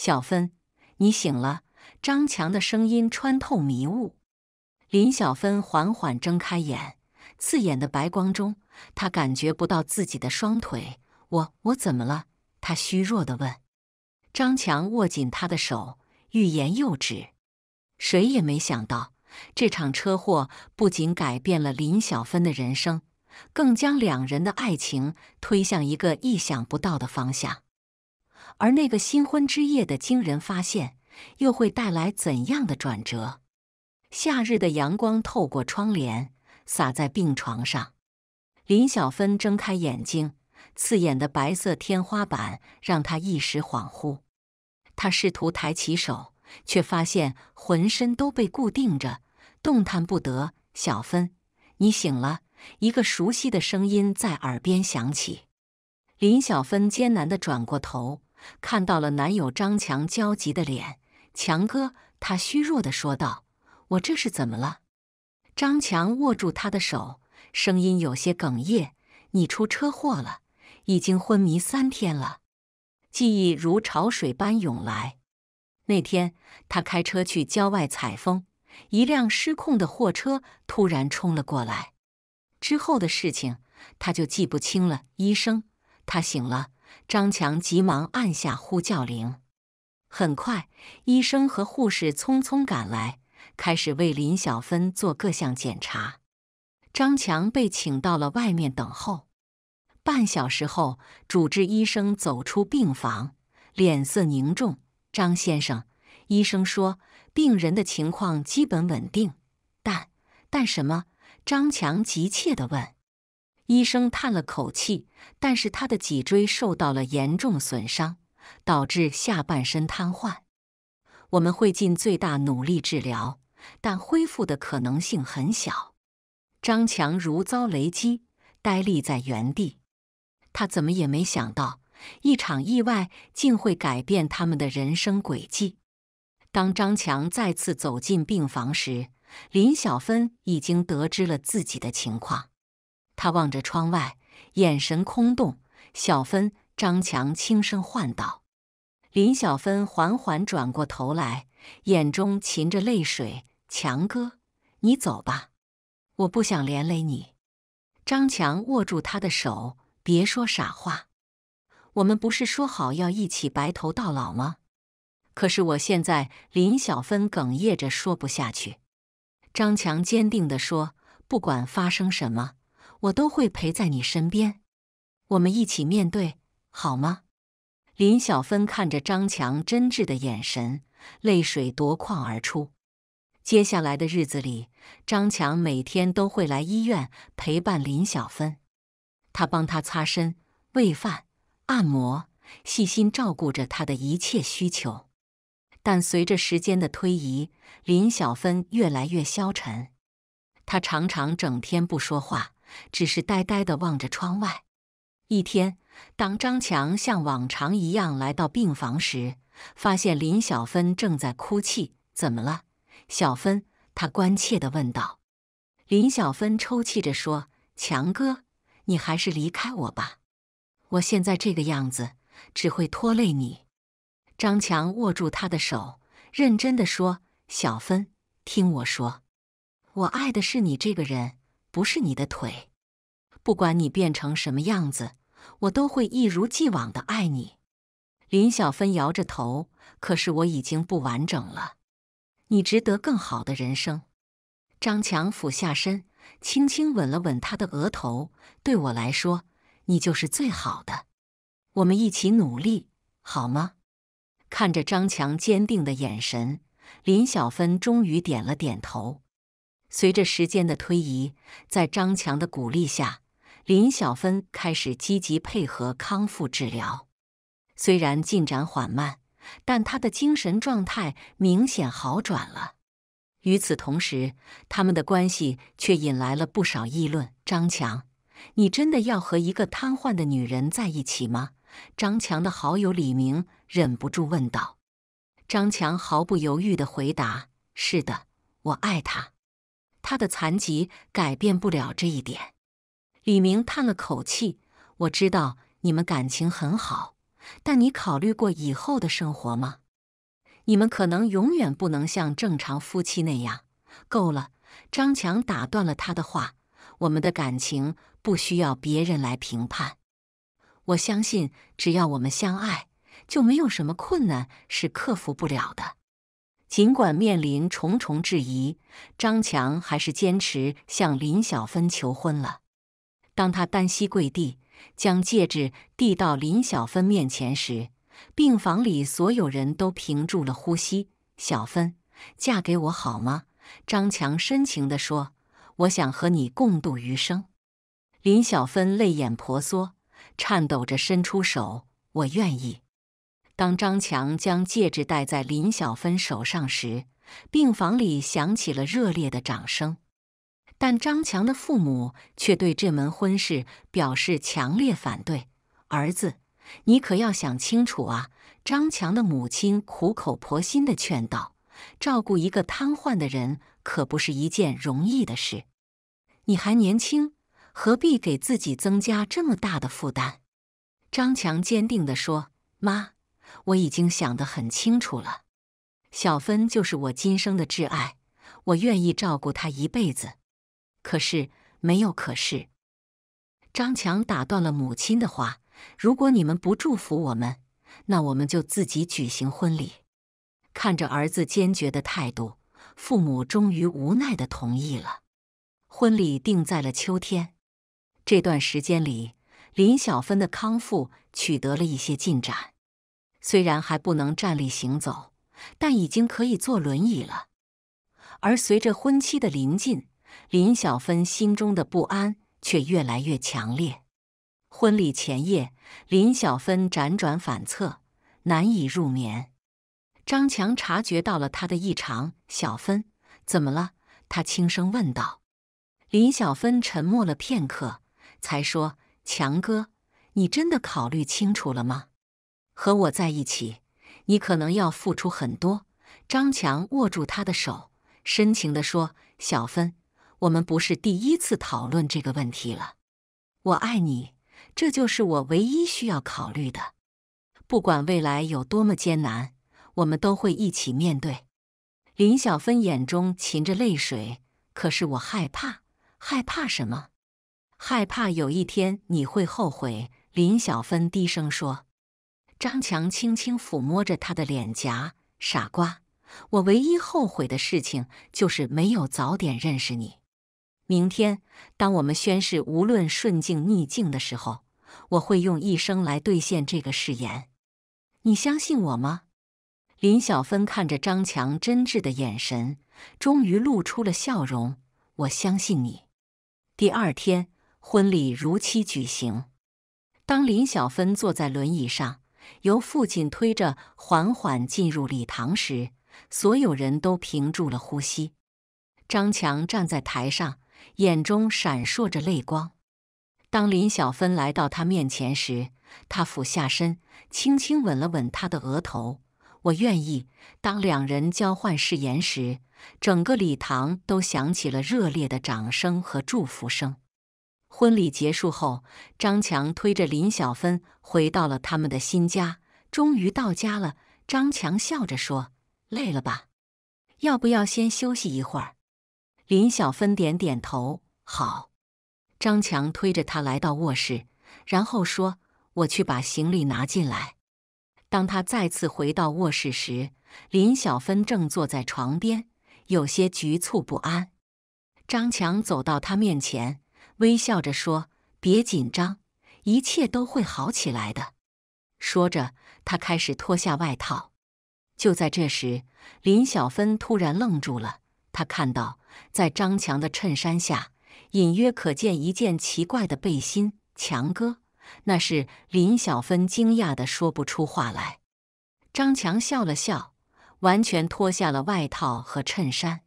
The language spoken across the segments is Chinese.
小芬，你醒了！张强的声音穿透迷雾。林小芬缓缓睁开眼，刺眼的白光中，她感觉不到自己的双腿。我……我怎么了？她虚弱的问。张强握紧她的手，欲言又止。谁也没想到，这场车祸不仅改变了林小芬的人生，更将两人的爱情推向一个意想不到的方向。而那个新婚之夜的惊人发现，又会带来怎样的转折？夏日的阳光透过窗帘洒在病床上，林小芬睁开眼睛，刺眼的白色天花板让她一时恍惚。她试图抬起手，却发现浑身都被固定着，动弹不得。小芬，你醒了！一个熟悉的声音在耳边响起。林小芬艰难地转过头。看到了男友张强焦急的脸，强哥，他虚弱的说道：“我这是怎么了？”张强握住他的手，声音有些哽咽：“你出车祸了，已经昏迷三天了。”记忆如潮水般涌来。那天，他开车去郊外采风，一辆失控的货车突然冲了过来。之后的事情他就记不清了。医生，他醒了。张强急忙按下呼叫铃，很快，医生和护士匆匆赶来，开始为林小芬做各项检查。张强被请到了外面等候。半小时后，主治医生走出病房，脸色凝重。“张先生，医生说，病人的情况基本稳定，但……但什么？”张强急切地问。医生叹了口气，但是他的脊椎受到了严重损伤，导致下半身瘫痪。我们会尽最大努力治疗，但恢复的可能性很小。张强如遭雷击，呆立在原地。他怎么也没想到，一场意外竟会改变他们的人生轨迹。当张强再次走进病房时，林小芬已经得知了自己的情况。他望着窗外，眼神空洞。小芬，张强轻声唤道：“林小芬，缓缓转过头来，眼中噙着泪水。强哥，你走吧，我不想连累你。”张强握住她的手：“别说傻话，我们不是说好要一起白头到老吗？可是我现在……”林小芬哽咽着说不下去。张强坚定地说：“不管发生什么。”我都会陪在你身边，我们一起面对，好吗？林小芬看着张强真挚的眼神，泪水夺眶而出。接下来的日子里，张强每天都会来医院陪伴林小芬，他帮她擦身、喂饭、按摩，细心照顾着她的一切需求。但随着时间的推移，林小芬越来越消沉，她常常整天不说话。只是呆呆地望着窗外。一天，当张强像往常一样来到病房时，发现林小芬正在哭泣。怎么了，小芬？他关切地问道。林小芬抽泣着说：“强哥，你还是离开我吧，我现在这个样子只会拖累你。”张强握住她的手，认真地说：“小芬，听我说，我爱的是你这个人。”不是你的腿，不管你变成什么样子，我都会一如既往的爱你。林小芬摇着头，可是我已经不完整了，你值得更好的人生。张强俯下身，轻轻吻了吻她的额头。对我来说，你就是最好的。我们一起努力，好吗？看着张强坚定的眼神，林小芬终于点了点头。随着时间的推移，在张强的鼓励下，林小芬开始积极配合康复治疗。虽然进展缓慢，但她的精神状态明显好转了。与此同时，他们的关系却引来了不少议论。张强，你真的要和一个瘫痪的女人在一起吗？张强的好友李明忍不住问道。张强毫不犹豫地回答：“是的，我爱她。”他的残疾改变不了这一点。李明叹了口气：“我知道你们感情很好，但你考虑过以后的生活吗？你们可能永远不能像正常夫妻那样。”够了，张强打断了他的话：“我们的感情不需要别人来评判。我相信，只要我们相爱，就没有什么困难是克服不了的。”尽管面临重重质疑，张强还是坚持向林小芬求婚了。当他单膝跪地，将戒指递到林小芬面前时，病房里所有人都屏住了呼吸。“小芬，嫁给我好吗？”张强深情地说，“我想和你共度余生。”林小芬泪眼婆娑，颤抖着伸出手：“我愿意。”当张强将戒指戴在林小芬手上时，病房里响起了热烈的掌声。但张强的父母却对这门婚事表示强烈反对。儿子，你可要想清楚啊！张强的母亲苦口婆心的劝道：“照顾一个瘫痪的人可不是一件容易的事。你还年轻，何必给自己增加这么大的负担？”张强坚定地说：“妈。”我已经想得很清楚了，小芬就是我今生的挚爱，我愿意照顾她一辈子。可是，没有可是，张强打断了母亲的话：“如果你们不祝福我们，那我们就自己举行婚礼。”看着儿子坚决的态度，父母终于无奈的同意了。婚礼定在了秋天。这段时间里，林小芬的康复取得了一些进展。虽然还不能站立行走，但已经可以坐轮椅了。而随着婚期的临近，林小芬心中的不安却越来越强烈。婚礼前夜，林小芬辗转反侧，难以入眠。张强察觉到了她的异常：“小芬，怎么了？”他轻声问道。林小芬沉默了片刻，才说：“强哥，你真的考虑清楚了吗？”和我在一起，你可能要付出很多。张强握住她的手，深情地说：“小芬，我们不是第一次讨论这个问题了。我爱你，这就是我唯一需要考虑的。不管未来有多么艰难，我们都会一起面对。”林小芬眼中噙着泪水，可是我害怕，害怕什么？害怕有一天你会后悔。林小芬低声说。张强轻轻抚摸着她的脸颊，傻瓜，我唯一后悔的事情就是没有早点认识你。明天，当我们宣誓，无论顺境逆境的时候，我会用一生来兑现这个誓言。你相信我吗？林小芬看着张强真挚的眼神，终于露出了笑容。我相信你。第二天，婚礼如期举行。当林小芬坐在轮椅上。由父亲推着缓缓进入礼堂时，所有人都屏住了呼吸。张强站在台上，眼中闪烁着泪光。当林小芬来到他面前时，他俯下身，轻轻吻了吻她的额头：“我愿意。”当两人交换誓言时，整个礼堂都响起了热烈的掌声和祝福声。婚礼结束后，张强推着林小芬回到了他们的新家。终于到家了，张强笑着说：“累了吧？要不要先休息一会儿？”林小芬点点头：“好。”张强推着他来到卧室，然后说：“我去把行李拿进来。”当他再次回到卧室时，林小芬正坐在床边，有些局促不安。张强走到他面前。微笑着说：“别紧张，一切都会好起来的。”说着，他开始脱下外套。就在这时，林小芬突然愣住了，她看到在张强的衬衫下隐约可见一件奇怪的背心。强哥，那是林小芬惊讶的说不出话来。张强笑了笑，完全脱下了外套和衬衫。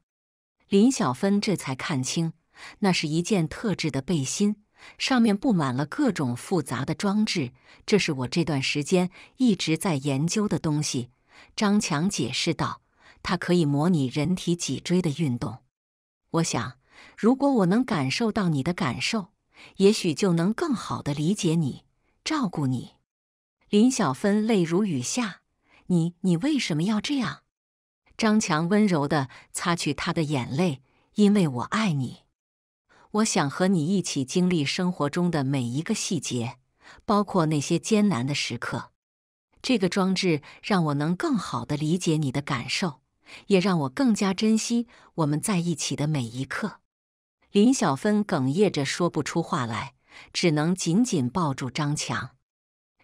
林小芬这才看清。那是一件特制的背心，上面布满了各种复杂的装置。这是我这段时间一直在研究的东西。”张强解释道，“它可以模拟人体脊椎的运动。我想，如果我能感受到你的感受，也许就能更好地理解你，照顾你。”林小芬泪如雨下，“你，你为什么要这样？”张强温柔地擦去她的眼泪，“因为我爱你。”我想和你一起经历生活中的每一个细节，包括那些艰难的时刻。这个装置让我能更好地理解你的感受，也让我更加珍惜我们在一起的每一刻。林小芬哽咽着说不出话来，只能紧紧抱住张强。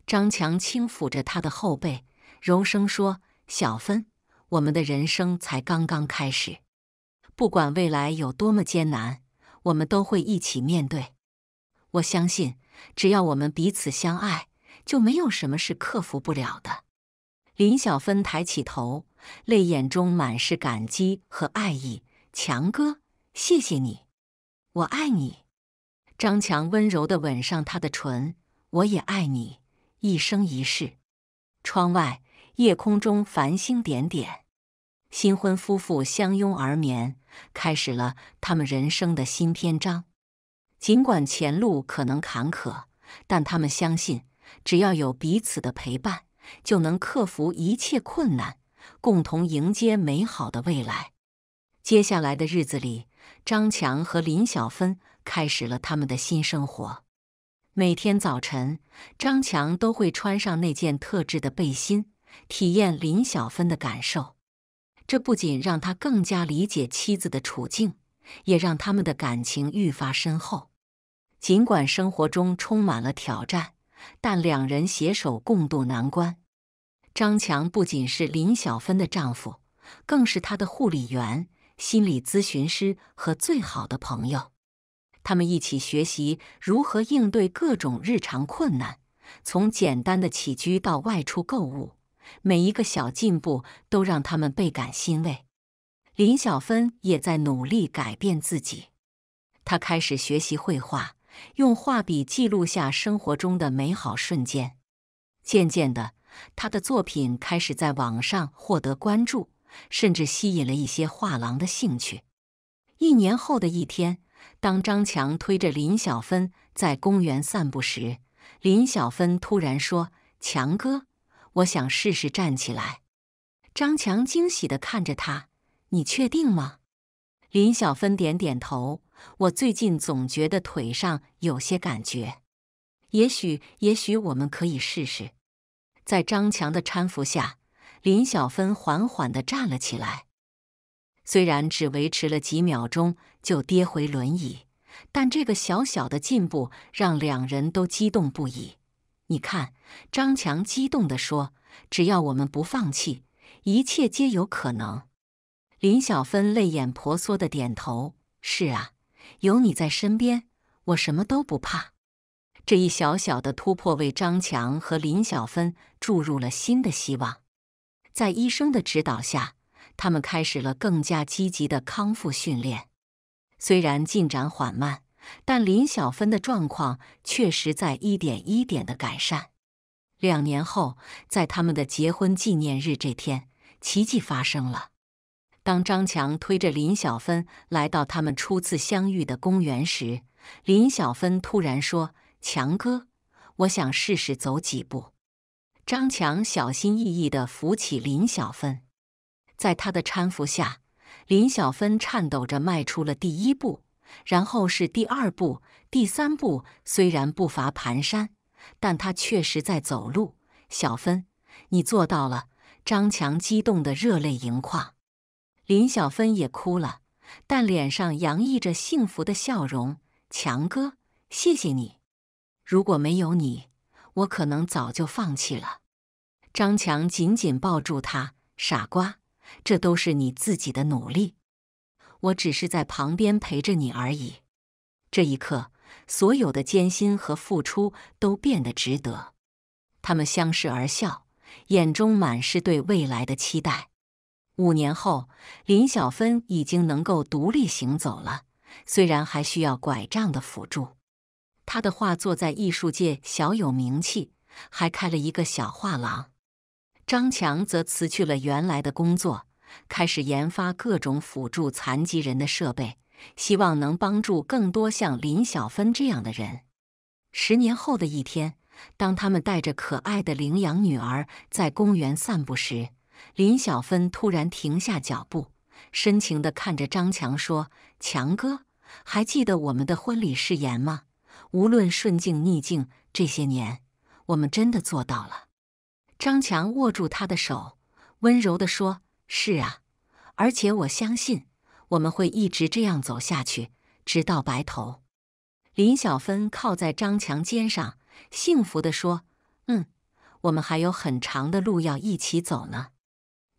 张强轻抚着她的后背，柔声说：“小芬，我们的人生才刚刚开始，不管未来有多么艰难。”我们都会一起面对，我相信，只要我们彼此相爱，就没有什么是克服不了的。林小芬抬起头，泪眼中满是感激和爱意。强哥，谢谢你，我爱你。张强温柔地吻上她的唇，我也爱你，一生一世。窗外，夜空中繁星点点。新婚夫妇相拥而眠，开始了他们人生的新篇章。尽管前路可能坎坷，但他们相信，只要有彼此的陪伴，就能克服一切困难，共同迎接美好的未来。接下来的日子里，张强和林小芬开始了他们的新生活。每天早晨，张强都会穿上那件特制的背心，体验林小芬的感受。这不仅让他更加理解妻子的处境，也让他们的感情愈发深厚。尽管生活中充满了挑战，但两人携手共度难关。张强不仅是林小芬的丈夫，更是她的护理员、心理咨询师和最好的朋友。他们一起学习如何应对各种日常困难，从简单的起居到外出购物。每一个小进步都让他们倍感欣慰。林小芬也在努力改变自己，她开始学习绘画，用画笔记录下生活中的美好瞬间。渐渐的，她的作品开始在网上获得关注，甚至吸引了一些画廊的兴趣。一年后的一天，当张强推着林小芬在公园散步时，林小芬突然说：“强哥。”我想试试站起来。张强惊喜的看着他：“你确定吗？”林小芬点点头：“我最近总觉得腿上有些感觉，也许……也许我们可以试试。”在张强的搀扶下，林小芬缓缓的站了起来。虽然只维持了几秒钟就跌回轮椅，但这个小小的进步让两人都激动不已。你看，张强激动地说：“只要我们不放弃，一切皆有可能。”林小芬泪眼婆娑地点头：“是啊，有你在身边，我什么都不怕。”这一小小的突破为张强和林小芬注入了新的希望。在医生的指导下，他们开始了更加积极的康复训练。虽然进展缓慢。但林小芬的状况确实在一点一点的改善。两年后，在他们的结婚纪念日这天，奇迹发生了。当张强推着林小芬来到他们初次相遇的公园时，林小芬突然说：“强哥，我想试试走几步。”张强小心翼翼地扶起林小芬，在他的搀扶下，林小芬颤抖着迈出了第一步。然后是第二步，第三步。虽然步伐蹒跚，但他确实在走路。小芬，你做到了！张强激动得热泪盈眶，林小芬也哭了，但脸上洋溢着幸福的笑容。强哥，谢谢你！如果没有你，我可能早就放弃了。张强紧紧抱住他：“傻瓜，这都是你自己的努力。”我只是在旁边陪着你而已。这一刻，所有的艰辛和付出都变得值得。他们相视而笑，眼中满是对未来的期待。五年后，林小芬已经能够独立行走了，虽然还需要拐杖的辅助。他的画作在艺术界小有名气，还开了一个小画廊。张强则辞去了原来的工作。开始研发各种辅助残疾人的设备，希望能帮助更多像林小芬这样的人。十年后的一天，当他们带着可爱的领养女儿在公园散步时，林小芬突然停下脚步，深情地看着张强说：“强哥，还记得我们的婚礼誓言吗？无论顺境逆境，这些年我们真的做到了。”张强握住她的手，温柔地说。是啊，而且我相信我们会一直这样走下去，直到白头。林小芬靠在张强肩上，幸福的说：“嗯，我们还有很长的路要一起走呢。”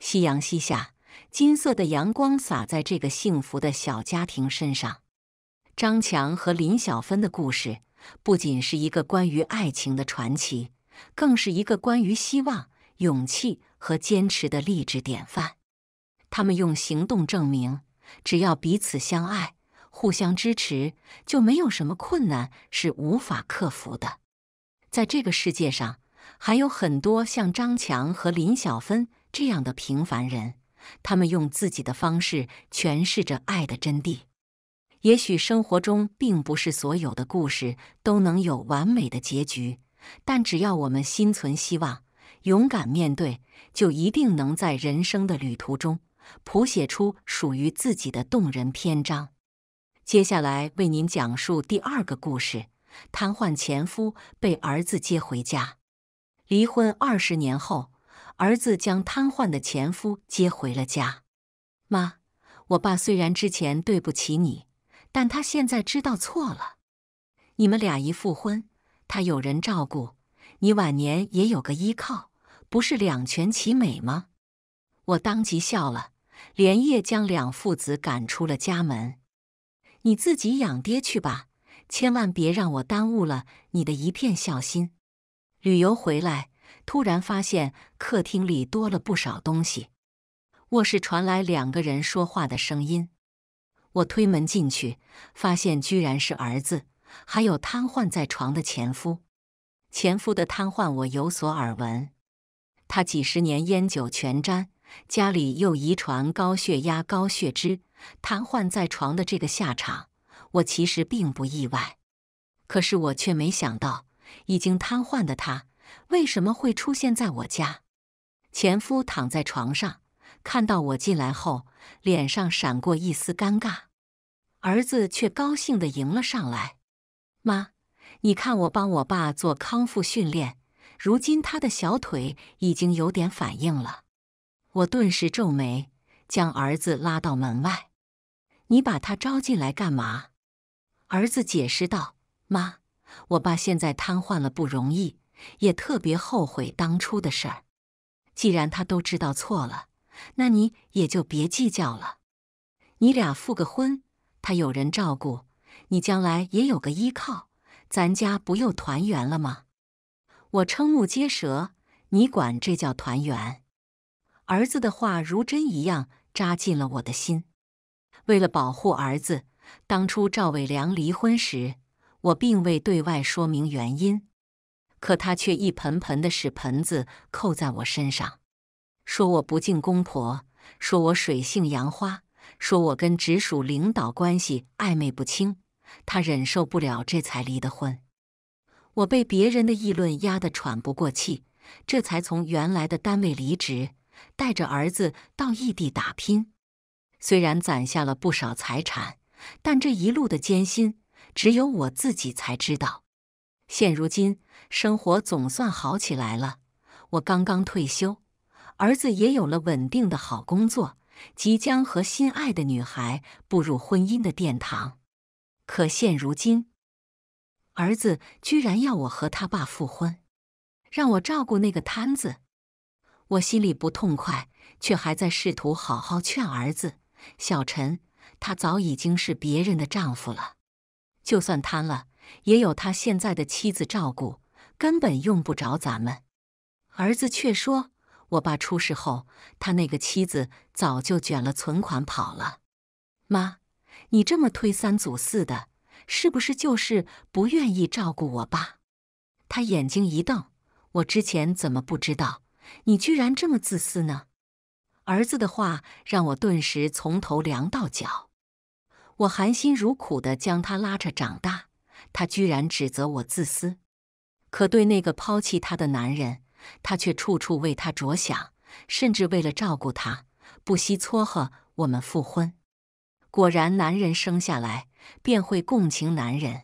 夕阳西下，金色的阳光洒在这个幸福的小家庭身上。张强和林小芬的故事，不仅是一个关于爱情的传奇，更是一个关于希望、勇气和坚持的励志典范。他们用行动证明，只要彼此相爱、互相支持，就没有什么困难是无法克服的。在这个世界上，还有很多像张强和林小芬这样的平凡人，他们用自己的方式诠释着爱的真谛。也许生活中并不是所有的故事都能有完美的结局，但只要我们心存希望、勇敢面对，就一定能在人生的旅途中。谱写出属于自己的动人篇章。接下来为您讲述第二个故事：瘫痪前夫被儿子接回家。离婚二十年后，儿子将瘫痪的前夫接回了家。妈，我爸虽然之前对不起你，但他现在知道错了。你们俩一复婚，他有人照顾，你晚年也有个依靠，不是两全其美吗？我当即笑了。连夜将两父子赶出了家门，你自己养爹去吧，千万别让我耽误了你的一片孝心。旅游回来，突然发现客厅里多了不少东西，卧室传来两个人说话的声音。我推门进去，发现居然是儿子，还有瘫痪在床的前夫。前夫的瘫痪我有所耳闻，他几十年烟酒全沾。家里又遗传高血压、高血脂，瘫痪在床的这个下场，我其实并不意外。可是我却没想到，已经瘫痪的他为什么会出现在我家。前夫躺在床上，看到我进来后，脸上闪过一丝尴尬。儿子却高兴地迎了上来：“妈，你看我帮我爸做康复训练，如今他的小腿已经有点反应了。”我顿时皱眉，将儿子拉到门外：“你把他招进来干嘛？”儿子解释道：“妈，我爸现在瘫痪了，不容易，也特别后悔当初的事儿。既然他都知道错了，那你也就别计较了。你俩复个婚，他有人照顾，你将来也有个依靠，咱家不又团圆了吗？”我瞠目结舌：“你管这叫团圆？”儿子的话如针一样扎进了我的心。为了保护儿子，当初赵伟良离婚时，我并未对外说明原因。可他却一盆盆的屎盆子扣在我身上，说我不敬公婆，说我水性杨花，说我跟直属领导关系暧昧不清，他忍受不了，这才离的婚。我被别人的议论压得喘不过气，这才从原来的单位离职。带着儿子到异地打拼，虽然攒下了不少财产，但这一路的艰辛只有我自己才知道。现如今生活总算好起来了，我刚刚退休，儿子也有了稳定的好工作，即将和心爱的女孩步入婚姻的殿堂。可现如今，儿子居然要我和他爸复婚，让我照顾那个摊子。我心里不痛快，却还在试图好好劝儿子小陈。他早已经是别人的丈夫了，就算瘫了，也有他现在的妻子照顾，根本用不着咱们。儿子却说：“我爸出事后，他那个妻子早就卷了存款跑了。”妈，你这么推三阻四的，是不是就是不愿意照顾我爸？他眼睛一瞪：“我之前怎么不知道？”你居然这么自私呢？儿子的话让我顿时从头凉到脚。我含辛茹苦的将他拉着长大，他居然指责我自私。可对那个抛弃他的男人，他却处处为他着想，甚至为了照顾他，不惜撮合我们复婚。果然，男人生下来便会共情男人，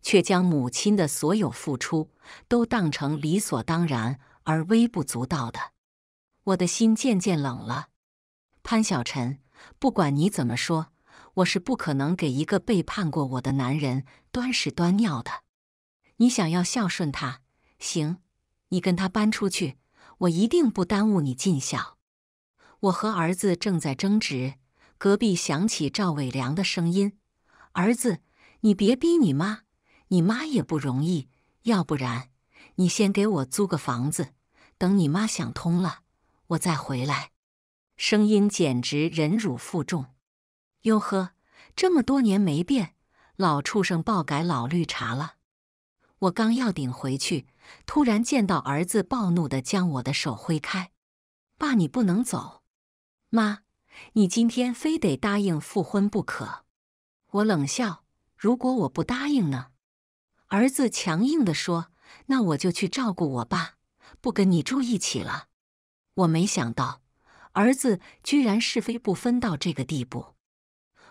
却将母亲的所有付出都当成理所当然。而微不足道的，我的心渐渐冷了。潘晓晨，不管你怎么说，我是不可能给一个背叛过我的男人端屎端尿的。你想要孝顺他，行，你跟他搬出去，我一定不耽误你尽孝。我和儿子正在争执，隔壁响起赵伟良的声音：“儿子，你别逼你妈，你妈也不容易，要不然。”你先给我租个房子，等你妈想通了，我再回来。声音简直忍辱负重。哟呵，这么多年没变，老畜生暴改老绿茶了。我刚要顶回去，突然见到儿子暴怒的将我的手挥开：“爸，你不能走。妈，你今天非得答应复婚不可。”我冷笑：“如果我不答应呢？”儿子强硬的说。那我就去照顾我爸，不跟你住一起了。我没想到，儿子居然是非不分到这个地步。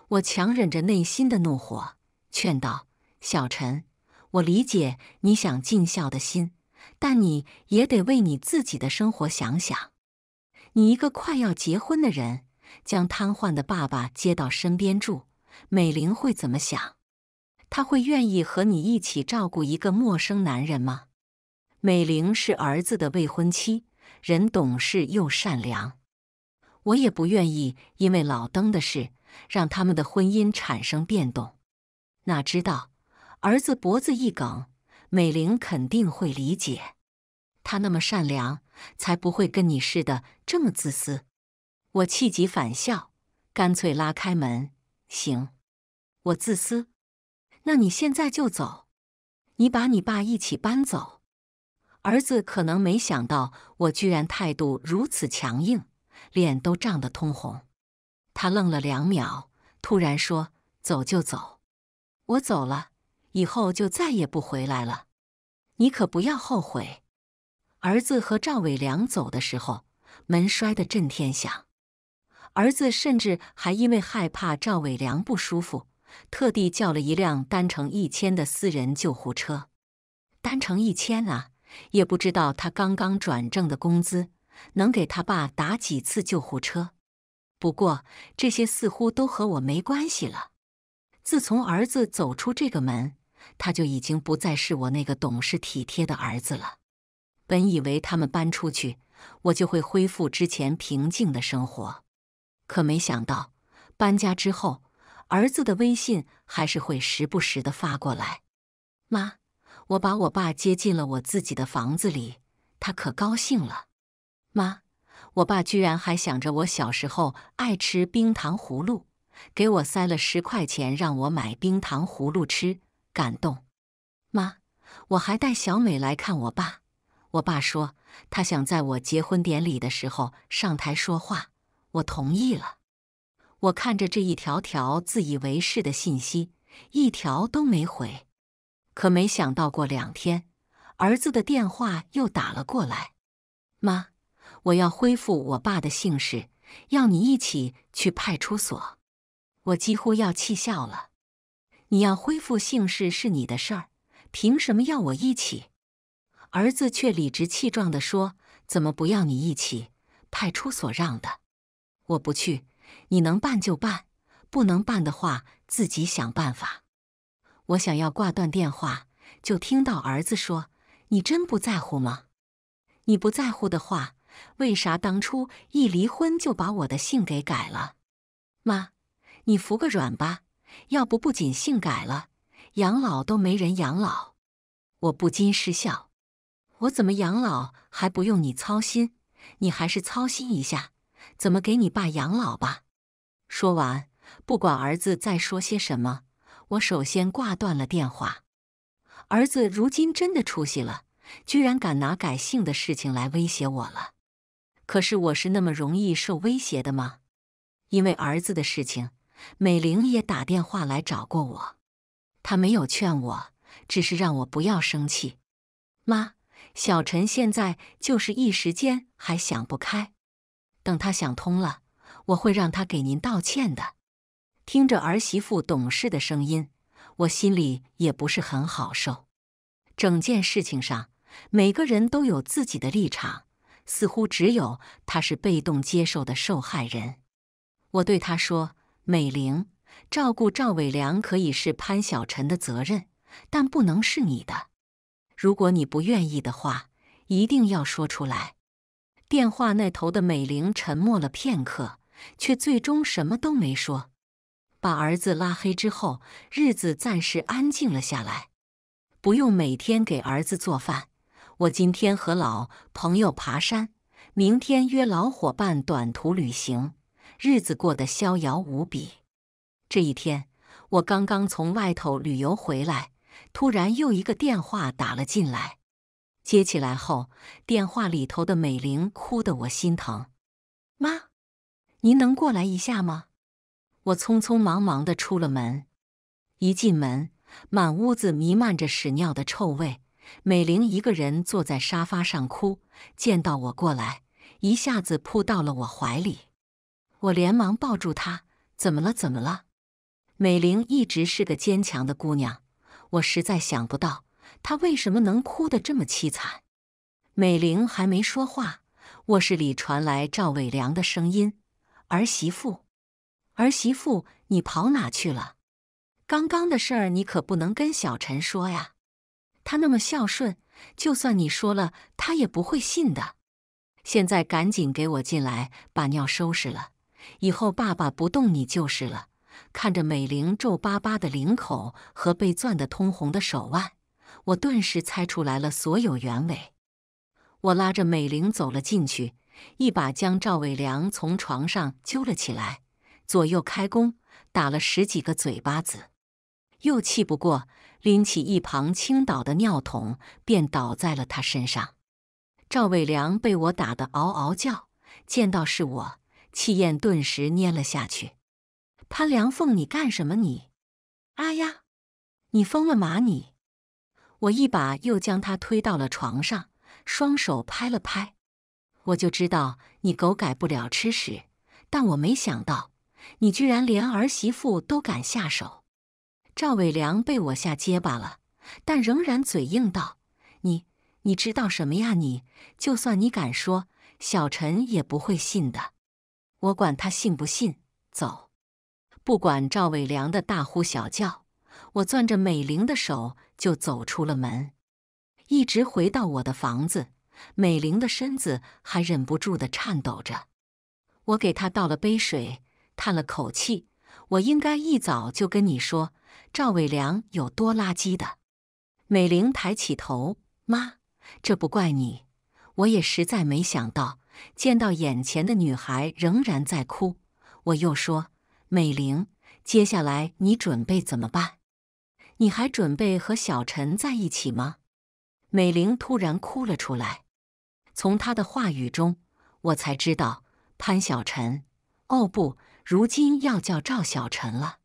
我强忍着内心的怒火，劝道：“小陈，我理解你想尽孝的心，但你也得为你自己的生活想想。你一个快要结婚的人，将瘫痪的爸爸接到身边住，美玲会怎么想？”他会愿意和你一起照顾一个陌生男人吗？美玲是儿子的未婚妻，人懂事又善良。我也不愿意因为老登的事让他们的婚姻产生变动。哪知道儿子脖子一梗，美玲肯定会理解。她那么善良，才不会跟你似的这么自私。我气急反笑，干脆拉开门。行，我自私。那你现在就走，你把你爸一起搬走。儿子可能没想到我居然态度如此强硬，脸都涨得通红。他愣了两秒，突然说：“走就走，我走了以后就再也不回来了，你可不要后悔。”儿子和赵伟良走的时候，门摔得震天响。儿子甚至还因为害怕赵伟良不舒服。特地叫了一辆单程一千的私人救护车，单程一千啊！也不知道他刚刚转正的工资能给他爸打几次救护车。不过这些似乎都和我没关系了。自从儿子走出这个门，他就已经不再是我那个懂事体贴的儿子了。本以为他们搬出去，我就会恢复之前平静的生活，可没想到搬家之后。儿子的微信还是会时不时的发过来，妈，我把我爸接进了我自己的房子里，他可高兴了。妈，我爸居然还想着我小时候爱吃冰糖葫芦，给我塞了十块钱让我买冰糖葫芦吃，感动。妈，我还带小美来看我爸，我爸说他想在我结婚典礼的时候上台说话，我同意了。我看着这一条条自以为是的信息，一条都没回。可没想到，过两天儿子的电话又打了过来：“妈，我要恢复我爸的姓氏，要你一起去派出所。”我几乎要气笑了：“你要恢复姓氏是你的事儿，凭什么要我一起？”儿子却理直气壮地说：“怎么不要你一起？派出所让的，我不去。”你能办就办，不能办的话自己想办法。我想要挂断电话，就听到儿子说：“你真不在乎吗？你不在乎的话，为啥当初一离婚就把我的姓给改了？”妈，你服个软吧，要不不仅姓改了，养老都没人养老。我不禁失笑，我怎么养老还不用你操心？你还是操心一下。怎么给你爸养老吧？说完，不管儿子再说些什么，我首先挂断了电话。儿子如今真的出息了，居然敢拿改姓的事情来威胁我了。可是我是那么容易受威胁的吗？因为儿子的事情，美玲也打电话来找过我。她没有劝我，只是让我不要生气。妈，小陈现在就是一时间还想不开。等他想通了，我会让他给您道歉的。听着儿媳妇懂事的声音，我心里也不是很好受。整件事情上，每个人都有自己的立场，似乎只有他是被动接受的受害人。我对她说：“美玲，照顾赵伟良可以是潘晓晨的责任，但不能是你的。如果你不愿意的话，一定要说出来。”电话那头的美玲沉默了片刻，却最终什么都没说。把儿子拉黑之后，日子暂时安静了下来，不用每天给儿子做饭。我今天和老朋友爬山，明天约老伙伴短途旅行，日子过得逍遥无比。这一天，我刚刚从外头旅游回来，突然又一个电话打了进来。接起来后，电话里头的美玲哭得我心疼。妈，您能过来一下吗？我匆匆忙忙的出了门，一进门，满屋子弥漫着屎尿的臭味。美玲一个人坐在沙发上哭，见到我过来，一下子扑到了我怀里。我连忙抱住她：“怎么了？怎么了？”美玲一直是个坚强的姑娘，我实在想不到。他为什么能哭得这么凄惨？美玲还没说话，卧室里传来赵伟良的声音：“儿媳妇，儿媳妇，你跑哪去了？刚刚的事儿你可不能跟小陈说呀。他那么孝顺，就算你说了，他也不会信的。现在赶紧给我进来，把尿收拾了。以后爸爸不动你就是了。”看着美玲皱巴巴的领口和被攥得通红的手腕。我顿时猜出来了所有原委，我拉着美玲走了进去，一把将赵伟良从床上揪了起来，左右开弓打了十几个嘴巴子，又气不过，拎起一旁倾倒的尿桶便倒在了他身上。赵伟良被我打得嗷嗷叫，见到是我，气焰顿时蔫了下去。潘良凤，你干什么你？啊呀，你疯了吗你？我一把又将他推到了床上，双手拍了拍。我就知道你狗改不了吃屎，但我没想到你居然连儿媳妇都敢下手。赵伟良被我吓结巴了，但仍然嘴硬道：“你你知道什么呀？你就算你敢说，小陈也不会信的。我管他信不信。走，不管赵伟良的大呼小叫，我攥着美玲的手。”就走出了门，一直回到我的房子。美玲的身子还忍不住的颤抖着，我给她倒了杯水，叹了口气。我应该一早就跟你说，赵伟良有多垃圾的。美玲抬起头，妈，这不怪你，我也实在没想到。见到眼前的女孩仍然在哭，我又说：“美玲，接下来你准备怎么办？”你还准备和小陈在一起吗？美玲突然哭了出来。从她的话语中，我才知道潘小陈，哦不，如今要叫赵小陈了。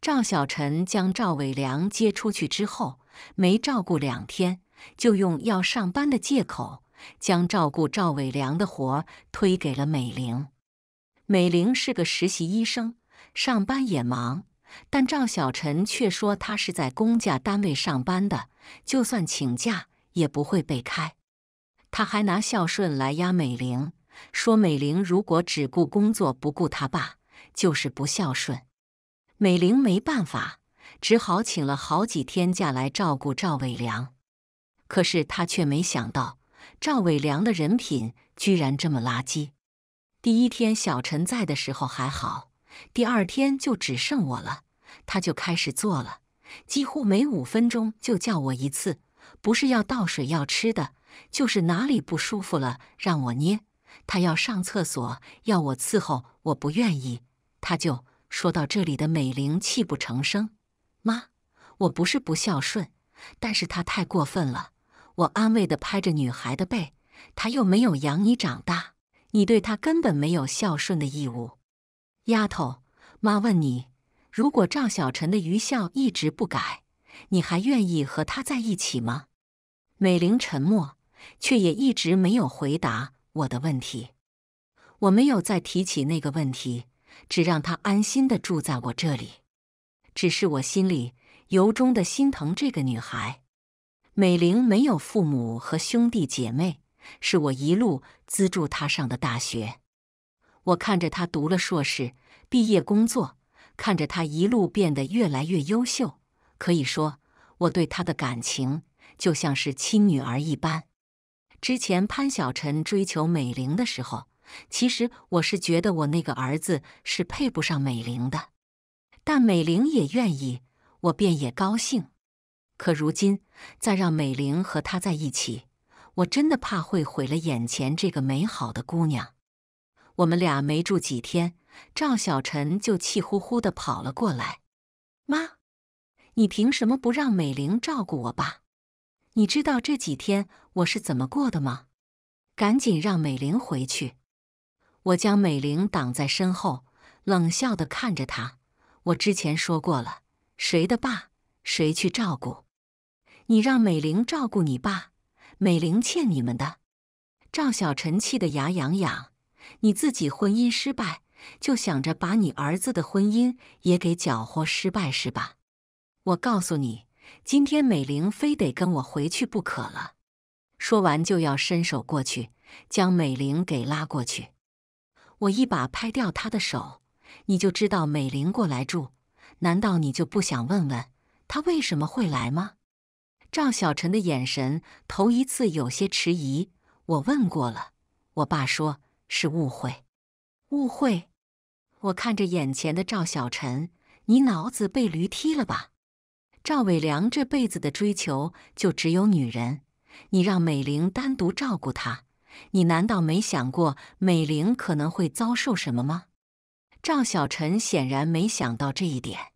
赵小陈将赵伟良接出去之后，没照顾两天，就用要上班的借口，将照顾赵伟良的活推给了美玲。美玲是个实习医生，上班也忙。但赵小陈却说，他是在公家单位上班的，就算请假也不会被开。他还拿孝顺来压美玲，说美玲如果只顾工作不顾他爸，就是不孝顺。美玲没办法，只好请了好几天假来照顾赵伟良。可是她却没想到，赵伟良的人品居然这么垃圾。第一天小陈在的时候还好。第二天就只剩我了，他就开始做了，几乎每五分钟就叫我一次，不是要倒水要吃的，就是哪里不舒服了让我捏。他要上厕所要我伺候，我不愿意，他就说到这里的美玲泣不成声：“妈，我不是不孝顺，但是他太过分了。”我安慰的拍着女孩的背：“他又没有养你长大，你对他根本没有孝顺的义务。”丫头，妈问你，如果赵小晨的愚孝一直不改，你还愿意和他在一起吗？美玲沉默，却也一直没有回答我的问题。我没有再提起那个问题，只让她安心的住在我这里。只是我心里由衷的心疼这个女孩。美玲没有父母和兄弟姐妹，是我一路资助她上的大学。我看着他读了硕士，毕业工作，看着他一路变得越来越优秀，可以说我对他的感情就像是亲女儿一般。之前潘晓晨追求美玲的时候，其实我是觉得我那个儿子是配不上美玲的，但美玲也愿意，我便也高兴。可如今再让美玲和他在一起，我真的怕会毁了眼前这个美好的姑娘。我们俩没住几天，赵小晨就气呼呼的跑了过来。妈，你凭什么不让美玲照顾我爸？你知道这几天我是怎么过的吗？赶紧让美玲回去！我将美玲挡在身后，冷笑的看着他。我之前说过了，谁的爸谁去照顾。你让美玲照顾你爸，美玲欠你们的。赵小晨气得牙痒痒。你自己婚姻失败，就想着把你儿子的婚姻也给搅和失败是吧？我告诉你，今天美玲非得跟我回去不可了。说完就要伸手过去将美玲给拉过去，我一把拍掉她的手。你就知道美玲过来住，难道你就不想问问她为什么会来吗？赵小晨的眼神头一次有些迟疑。我问过了，我爸说。是误会，误会！我看着眼前的赵小晨，你脑子被驴踢了吧？赵伟良这辈子的追求就只有女人，你让美玲单独照顾他，你难道没想过美玲可能会遭受什么吗？赵小晨显然没想到这一点，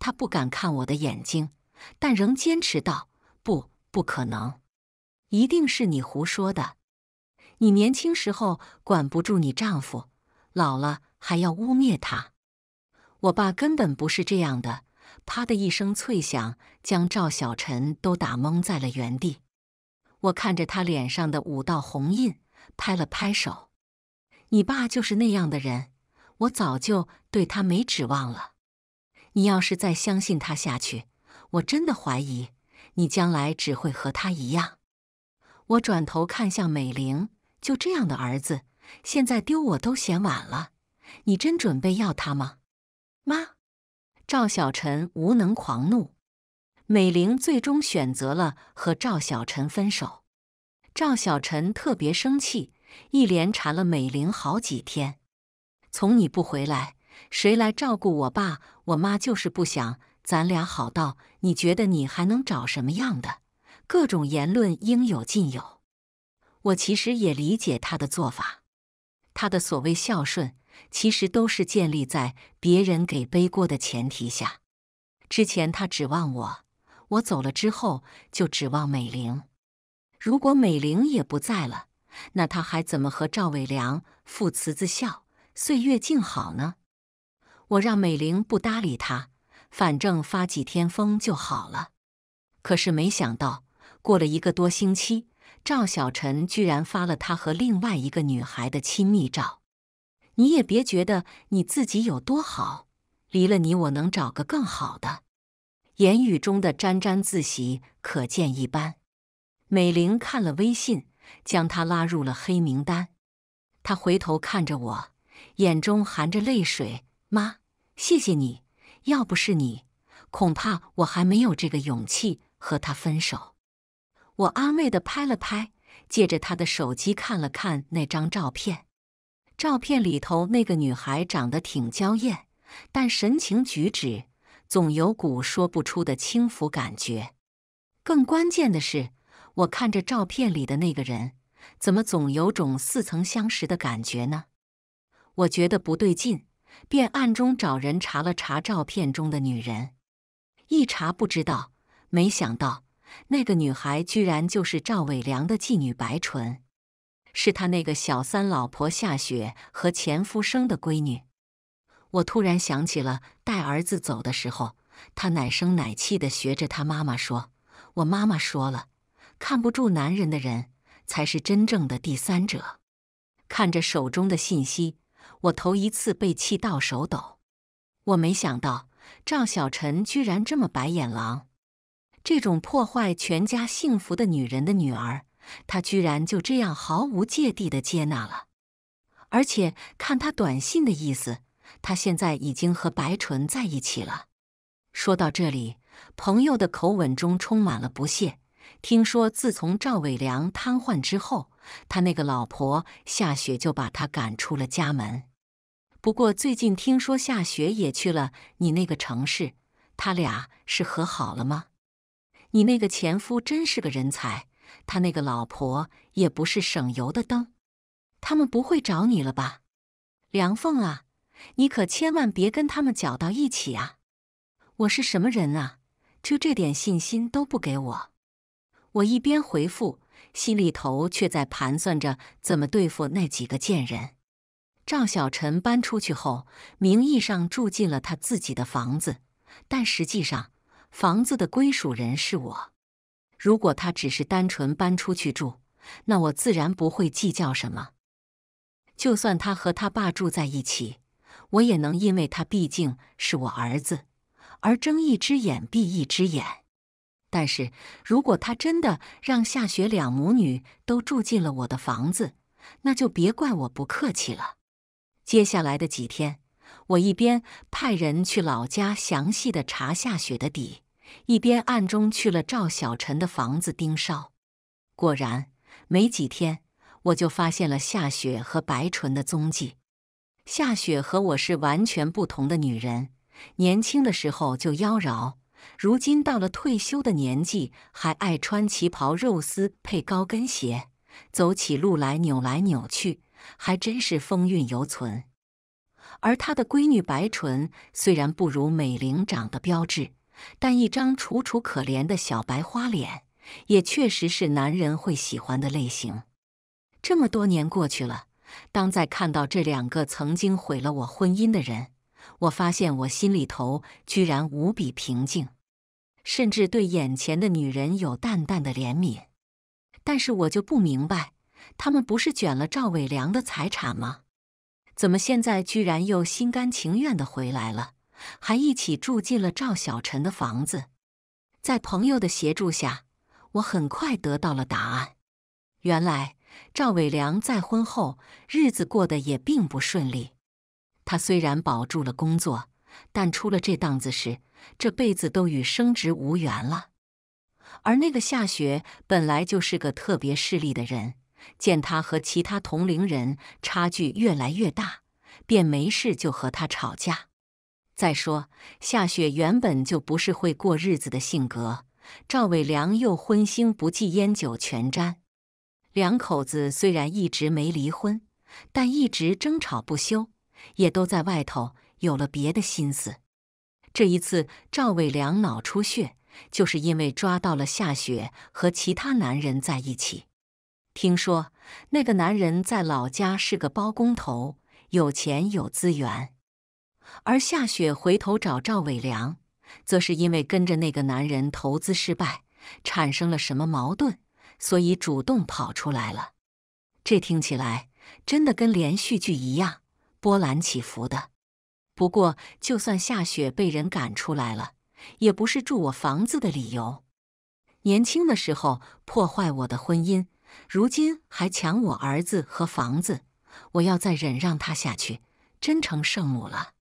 他不敢看我的眼睛，但仍坚持道：“不，不可能，一定是你胡说的。”你年轻时候管不住你丈夫，老了还要污蔑他。我爸根本不是这样的。啪的一声脆响，将赵小晨都打懵在了原地。我看着他脸上的五道红印，拍了拍手。你爸就是那样的人，我早就对他没指望了。你要是再相信他下去，我真的怀疑你将来只会和他一样。我转头看向美玲。就这样的儿子，现在丢我都嫌晚了。你真准备要他吗，妈？赵小晨无能狂怒。美玲最终选择了和赵小晨分手。赵小晨特别生气，一连缠了美玲好几天。从你不回来，谁来照顾我爸我妈？就是不想咱俩好到你觉得你还能找什么样的？各种言论应有尽有。我其实也理解他的做法，他的所谓孝顺，其实都是建立在别人给背锅的前提下。之前他指望我，我走了之后就指望美玲。如果美玲也不在了，那他还怎么和赵伟良父慈子孝、岁月静好呢？我让美玲不搭理他，反正发几天疯就好了。可是没想到，过了一个多星期。赵小晨居然发了他和另外一个女孩的亲密照，你也别觉得你自己有多好，离了你我能找个更好的。言语中的沾沾自喜可见一斑。美玲看了微信，将他拉入了黑名单。他回头看着我，眼中含着泪水：“妈，谢谢你，要不是你，恐怕我还没有这个勇气和他分手。”我安慰的拍了拍，借着他的手机看了看那张照片。照片里头那个女孩长得挺娇艳，但神情举止总有股说不出的轻浮感觉。更关键的是，我看着照片里的那个人，怎么总有种似曾相识的感觉呢？我觉得不对劲，便暗中找人查了查照片中的女人。一查不知道，没想到。那个女孩居然就是赵伟良的妓女白纯，是他那个小三老婆夏雪和前夫生的闺女。我突然想起了带儿子走的时候，他奶声奶气的学着他妈妈说：“我妈妈说了，看不住男人的人才是真正的第三者。”看着手中的信息，我头一次被气到手抖。我没想到赵小晨居然这么白眼狼。这种破坏全家幸福的女人的女儿，他居然就这样毫无芥蒂的接纳了，而且看他短信的意思，他现在已经和白纯在一起了。说到这里，朋友的口吻中充满了不屑。听说自从赵伟良瘫痪之后，他那个老婆夏雪就把他赶出了家门。不过最近听说夏雪也去了你那个城市，他俩是和好了吗？你那个前夫真是个人才，他那个老婆也不是省油的灯，他们不会找你了吧？梁凤啊，你可千万别跟他们搅到一起啊！我是什么人啊？就这点信心都不给我？我一边回复，心里头却在盘算着怎么对付那几个贱人。赵小陈搬出去后，名义上住进了他自己的房子，但实际上。房子的归属人是我。如果他只是单纯搬出去住，那我自然不会计较什么。就算他和他爸住在一起，我也能因为他毕竟是我儿子，而睁一只眼闭一只眼。但是如果他真的让夏雪两母女都住进了我的房子，那就别怪我不客气了。接下来的几天，我一边派人去老家详细的查夏雪的底。一边暗中去了赵小陈的房子盯梢，果然没几天，我就发现了夏雪和白纯的踪迹。夏雪和我是完全不同的女人，年轻的时候就妖娆，如今到了退休的年纪，还爱穿旗袍、肉丝配高跟鞋，走起路来扭来扭去，还真是风韵犹存。而她的闺女白纯，虽然不如美玲长得标致。但一张楚楚可怜的小白花脸，也确实是男人会喜欢的类型。这么多年过去了，当再看到这两个曾经毁了我婚姻的人，我发现我心里头居然无比平静，甚至对眼前的女人有淡淡的怜悯。但是我就不明白，他们不是卷了赵伟良的财产吗？怎么现在居然又心甘情愿的回来了？还一起住进了赵小晨的房子，在朋友的协助下，我很快得到了答案。原来赵伟良再婚后日子过得也并不顺利，他虽然保住了工作，但出了这档子事，这辈子都与升职无缘了。而那个夏雪本来就是个特别势利的人，见他和其他同龄人差距越来越大，便没事就和他吵架。再说，夏雪原本就不是会过日子的性格。赵伟良又荤腥不忌，烟酒全沾。两口子虽然一直没离婚，但一直争吵不休，也都在外头有了别的心思。这一次，赵伟良脑出血，就是因为抓到了夏雪和其他男人在一起。听说那个男人在老家是个包工头，有钱有资源。而夏雪回头找赵伟良，则是因为跟着那个男人投资失败，产生了什么矛盾，所以主动跑出来了。这听起来真的跟连续剧一样，波澜起伏的。不过，就算夏雪被人赶出来了，也不是住我房子的理由。年轻的时候破坏我的婚姻，如今还抢我儿子和房子，我要再忍让他下去，真成圣母了。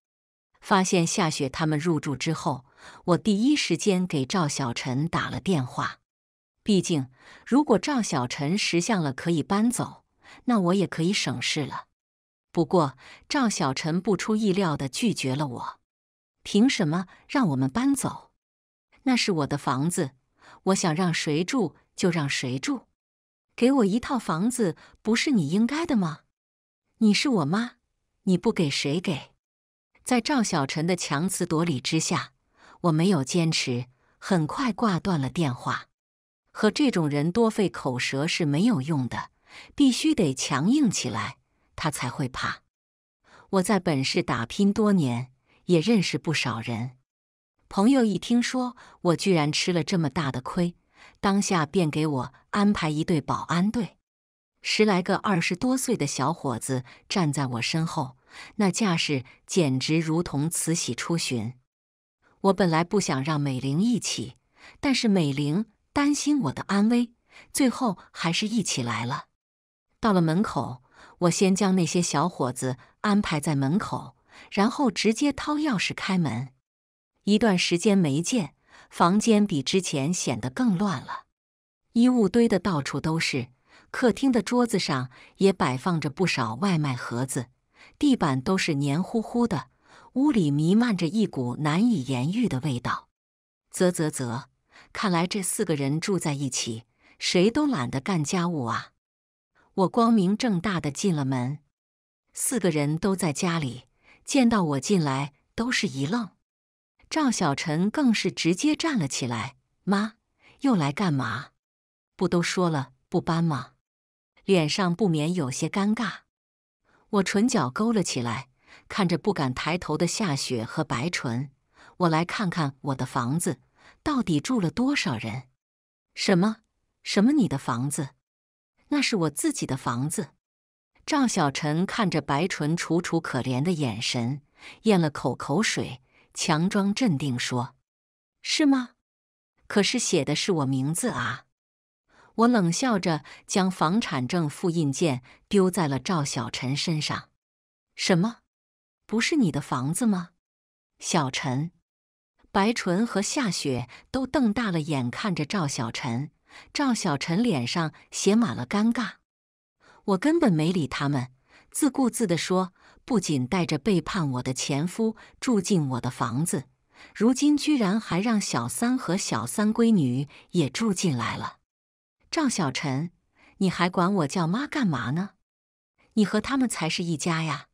发现夏雪他们入住之后，我第一时间给赵小晨打了电话。毕竟，如果赵小晨识相了可以搬走，那我也可以省事了。不过，赵小晨不出意料的拒绝了我。凭什么让我们搬走？那是我的房子，我想让谁住就让谁住。给我一套房子不是你应该的吗？你是我妈，你不给谁给？在赵小陈的强词夺理之下，我没有坚持，很快挂断了电话。和这种人多费口舌是没有用的，必须得强硬起来，他才会怕。我在本市打拼多年，也认识不少人。朋友一听说我居然吃了这么大的亏，当下便给我安排一队保安队，十来个二十多岁的小伙子站在我身后。那架势简直如同慈禧出巡。我本来不想让美玲一起，但是美玲担心我的安危，最后还是一起来了。到了门口，我先将那些小伙子安排在门口，然后直接掏钥匙开门。一段时间没见，房间比之前显得更乱了，衣物堆的到处都是，客厅的桌子上也摆放着不少外卖盒子。地板都是黏糊糊的，屋里弥漫着一股难以言喻的味道。啧啧啧，看来这四个人住在一起，谁都懒得干家务啊！我光明正大的进了门，四个人都在家里，见到我进来都是一愣。赵小晨更是直接站了起来：“妈，又来干嘛？不都说了不搬吗？”脸上不免有些尴尬。我唇角勾了起来，看着不敢抬头的夏雪和白纯，我来看看我的房子到底住了多少人。什么？什么？你的房子？那是我自己的房子。赵小晨看着白纯楚楚可怜的眼神，咽了口口水，强装镇定说：“是吗？可是写的是我名字啊。”我冷笑着，将房产证复印件丢在了赵小晨身上。“什么？不是你的房子吗？”小陈、白纯和夏雪都瞪大了眼看着赵小晨，赵小晨脸上写满了尴尬。我根本没理他们，自顾自地说：“不仅带着背叛我的前夫住进我的房子，如今居然还让小三和小三闺女也住进来了。”赵小陈，你还管我叫妈干嘛呢？你和他们才是一家呀！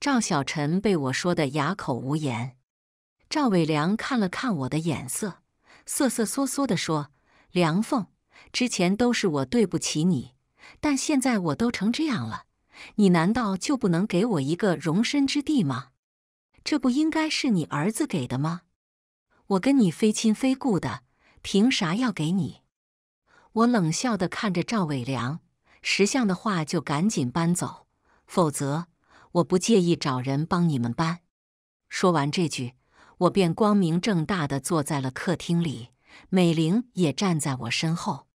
赵小陈被我说的哑口无言。赵伟良看了看我的眼色，瑟瑟缩缩的说：“梁凤，之前都是我对不起你，但现在我都成这样了，你难道就不能给我一个容身之地吗？这不应该是你儿子给的吗？我跟你非亲非故的，凭啥要给你？”我冷笑地看着赵伟良，识相的话就赶紧搬走，否则我不介意找人帮你们搬。说完这句，我便光明正大地坐在了客厅里，美玲也站在我身后。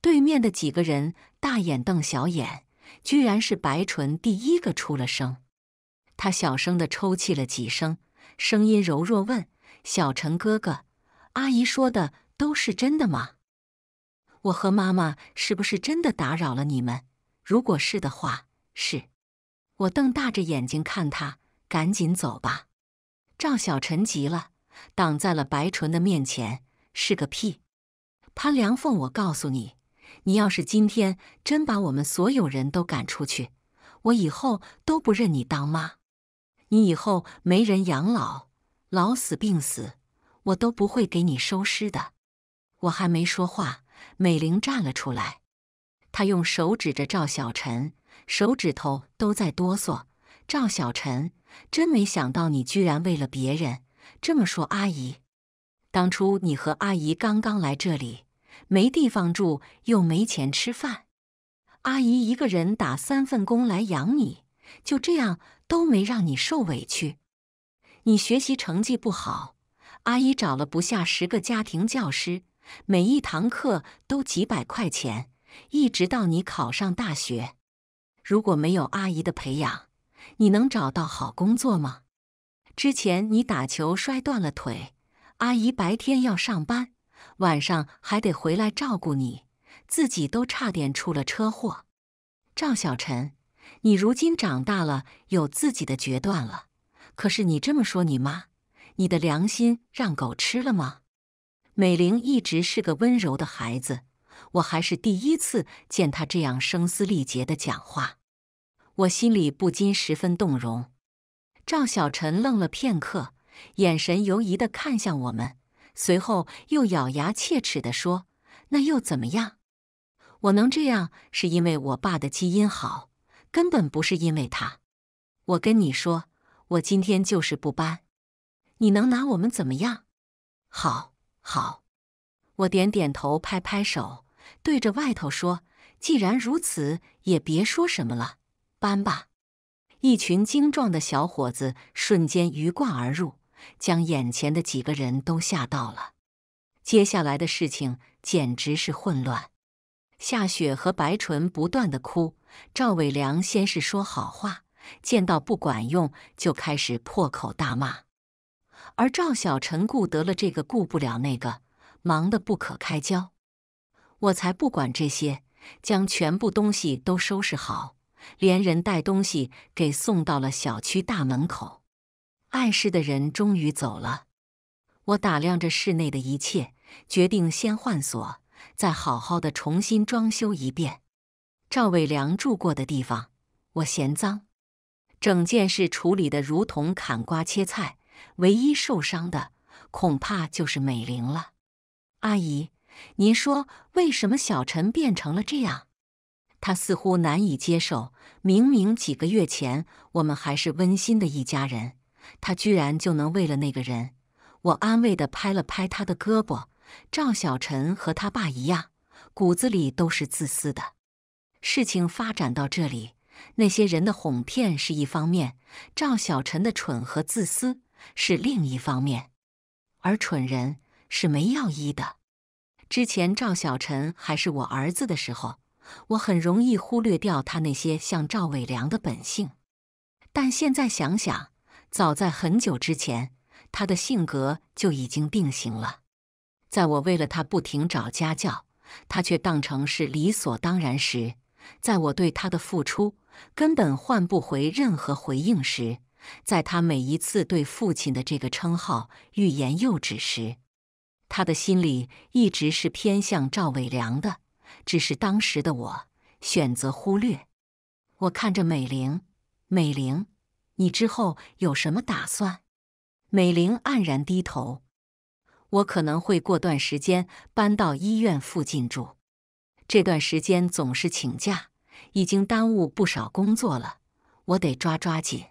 对面的几个人大眼瞪小眼，居然是白纯第一个出了声。他小声地抽泣了几声，声音柔弱问：“小陈哥哥，阿姨说的都是真的吗？”我和妈妈是不是真的打扰了你们？如果是的话，是。我瞪大着眼睛看他，赶紧走吧。赵小晨急了，挡在了白纯的面前。是个屁！潘良凤，我告诉你，你要是今天真把我们所有人都赶出去，我以后都不认你当妈。你以后没人养老，老死病死，我都不会给你收尸的。我还没说话。美玲站了出来，她用手指着赵小晨，手指头都在哆嗦。赵小晨，真没想到你居然为了别人这么说阿姨。当初你和阿姨刚刚来这里，没地方住，又没钱吃饭，阿姨一个人打三份工来养你，就这样都没让你受委屈。你学习成绩不好，阿姨找了不下十个家庭教师。每一堂课都几百块钱，一直到你考上大学。如果没有阿姨的培养，你能找到好工作吗？之前你打球摔断了腿，阿姨白天要上班，晚上还得回来照顾你，自己都差点出了车祸。赵小陈，你如今长大了，有自己的决断了。可是你这么说你妈，你的良心让狗吃了吗？美玲一直是个温柔的孩子，我还是第一次见她这样声嘶力竭的讲话，我心里不禁十分动容。赵小晨愣了片刻，眼神犹疑的看向我们，随后又咬牙切齿的说：“那又怎么样？我能这样是因为我爸的基因好，根本不是因为他。我跟你说，我今天就是不搬，你能拿我们怎么样？好。”好，我点点头，拍拍手，对着外头说：“既然如此，也别说什么了，搬吧。”一群精壮的小伙子瞬间鱼贯而入，将眼前的几个人都吓到了。接下来的事情简直是混乱。夏雪和白纯不断的哭，赵伟良先是说好话，见到不管用，就开始破口大骂。而赵小陈顾得了这个顾不了那个，忙得不可开交。我才不管这些，将全部东西都收拾好，连人带东西给送到了小区大门口。暗事的人终于走了，我打量着室内的一切，决定先换锁，再好好的重新装修一遍。赵伟良住过的地方，我嫌脏，整件事处理的如同砍瓜切菜。唯一受伤的恐怕就是美玲了。阿姨，您说为什么小陈变成了这样？他似乎难以接受，明明几个月前我们还是温馨的一家人，他居然就能为了那个人。我安慰地拍了拍他的胳膊。赵小陈和他爸一样，骨子里都是自私的。事情发展到这里，那些人的哄骗是一方面，赵小陈的蠢和自私。是另一方面，而蠢人是没药医的。之前赵小陈还是我儿子的时候，我很容易忽略掉他那些像赵伟良的本性。但现在想想，早在很久之前，他的性格就已经定型了。在我为了他不停找家教，他却当成是理所当然时，在我对他的付出根本换不回任何回应时。在他每一次对父亲的这个称号欲言又止时，他的心里一直是偏向赵伟良的，只是当时的我选择忽略。我看着美玲，美玲，你之后有什么打算？美玲黯然低头。我可能会过段时间搬到医院附近住。这段时间总是请假，已经耽误不少工作了，我得抓抓紧。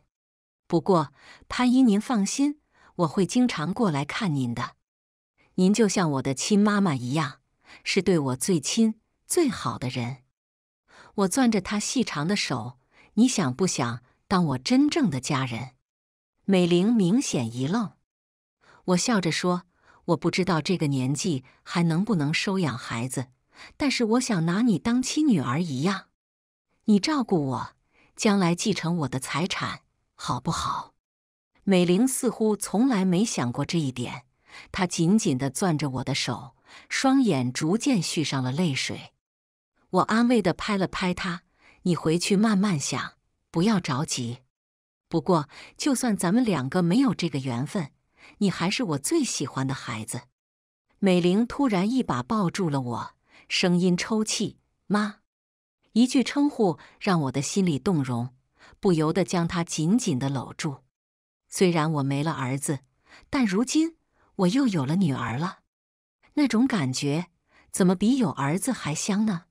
不过，潘姨，您放心，我会经常过来看您的。您就像我的亲妈妈一样，是对我最亲、最好的人。我攥着她细长的手，你想不想当我真正的家人？美玲明显一愣，我笑着说：“我不知道这个年纪还能不能收养孩子，但是我想拿你当亲女儿一样，你照顾我，将来继承我的财产。”好不好？美玲似乎从来没想过这一点。她紧紧的攥着我的手，双眼逐渐蓄上了泪水。我安慰的拍了拍她：“你回去慢慢想，不要着急。不过，就算咱们两个没有这个缘分，你还是我最喜欢的孩子。”美玲突然一把抱住了我，声音抽泣：“妈！”一句称呼让我的心里动容。不由得将她紧紧的搂住。虽然我没了儿子，但如今我又有了女儿了。那种感觉怎么比有儿子还香呢？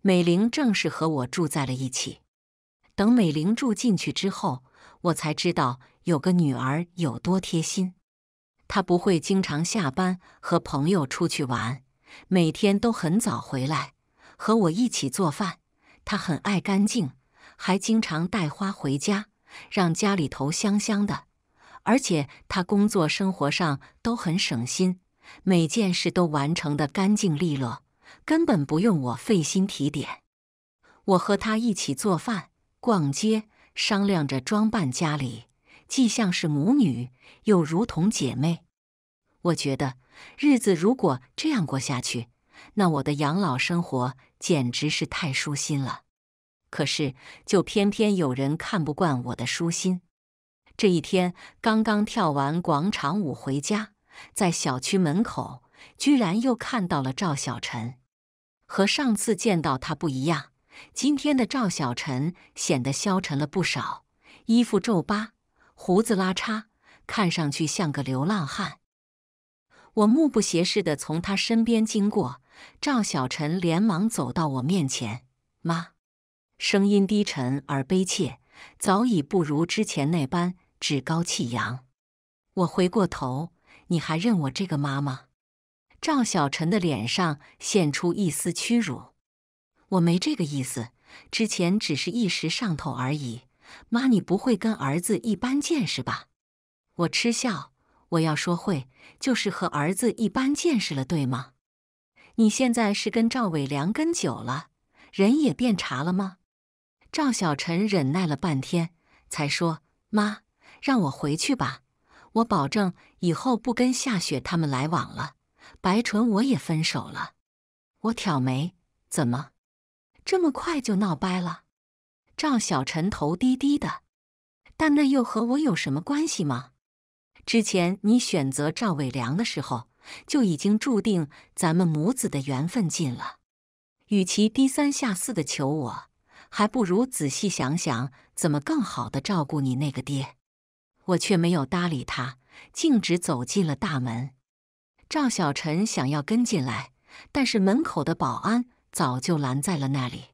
美玲正式和我住在了一起。等美玲住进去之后，我才知道有个女儿有多贴心。她不会经常下班和朋友出去玩，每天都很早回来和我一起做饭。她很爱干净。还经常带花回家，让家里头香香的。而且他工作、生活上都很省心，每件事都完成的干净利落，根本不用我费心提点。我和他一起做饭、逛街，商量着装扮家里，既像是母女，又如同姐妹。我觉得日子如果这样过下去，那我的养老生活简直是太舒心了。可是，就偏偏有人看不惯我的舒心。这一天刚刚跳完广场舞回家，在小区门口，居然又看到了赵小陈。和上次见到他不一样，今天的赵小陈显得消沉了不少，衣服皱巴，胡子拉碴，看上去像个流浪汉。我目不斜视的从他身边经过，赵小陈连忙走到我面前，妈。声音低沉而悲切，早已不如之前那般趾高气扬。我回过头，你还认我这个妈妈？赵小晨的脸上现出一丝屈辱。我没这个意思，之前只是一时上头而已。妈，你不会跟儿子一般见识吧？我嗤笑。我要说会，就是和儿子一般见识了，对吗？你现在是跟赵伟良跟久了，人也变茶了吗？赵小晨忍耐了半天，才说：“妈，让我回去吧，我保证以后不跟夏雪他们来往了。白纯，我也分手了。”我挑眉：“怎么，这么快就闹掰了？”赵小晨头低低的，但那又和我有什么关系吗？之前你选择赵伟良的时候，就已经注定咱们母子的缘分尽了。与其低三下四的求我。还不如仔细想想怎么更好的照顾你那个爹。我却没有搭理他，径直走进了大门。赵小陈想要跟进来，但是门口的保安早就拦在了那里，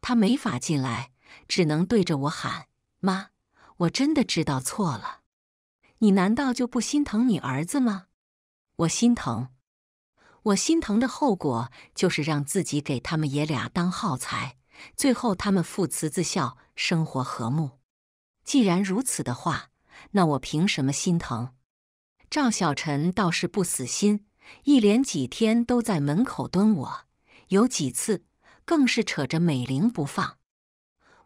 他没法进来，只能对着我喊：“妈，我真的知道错了。你难道就不心疼你儿子吗？”我心疼，我心疼的后果就是让自己给他们爷俩当耗材。最后，他们父慈子孝，生活和睦。既然如此的话，那我凭什么心疼？赵小晨倒是不死心，一连几天都在门口蹲我，有几次更是扯着美玲不放。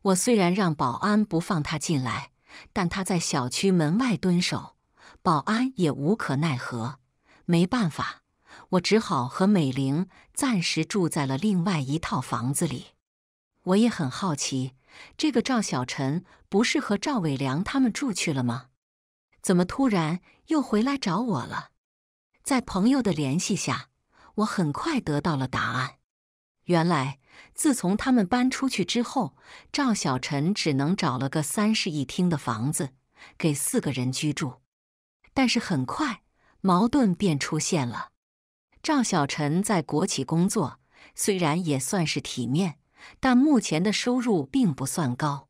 我虽然让保安不放他进来，但他在小区门外蹲守，保安也无可奈何。没办法，我只好和美玲暂时住在了另外一套房子里。我也很好奇，这个赵小陈不是和赵伟良他们住去了吗？怎么突然又回来找我了？在朋友的联系下，我很快得到了答案。原来，自从他们搬出去之后，赵小陈只能找了个三室一厅的房子给四个人居住。但是很快矛盾便出现了。赵小陈在国企工作，虽然也算是体面。但目前的收入并不算高，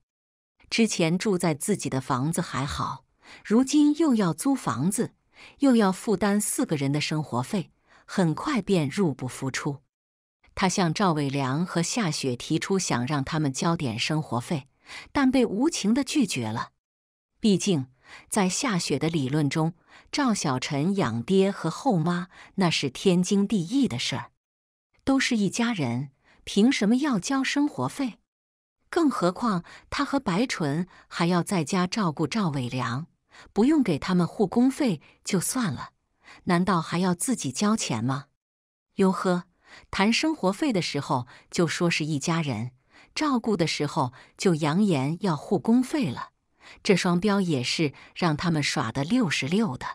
之前住在自己的房子还好，如今又要租房子，又要负担四个人的生活费，很快便入不敷出。他向赵伟良和夏雪提出想让他们交点生活费，但被无情的拒绝了。毕竟在夏雪的理论中，赵小陈养爹和后妈那是天经地义的事儿，都是一家人。凭什么要交生活费？更何况他和白纯还要在家照顾赵伟良，不用给他们护工费就算了，难道还要自己交钱吗？哟呵，谈生活费的时候就说是一家人，照顾的时候就扬言要护工费了，这双标也是让他们耍的六十六的。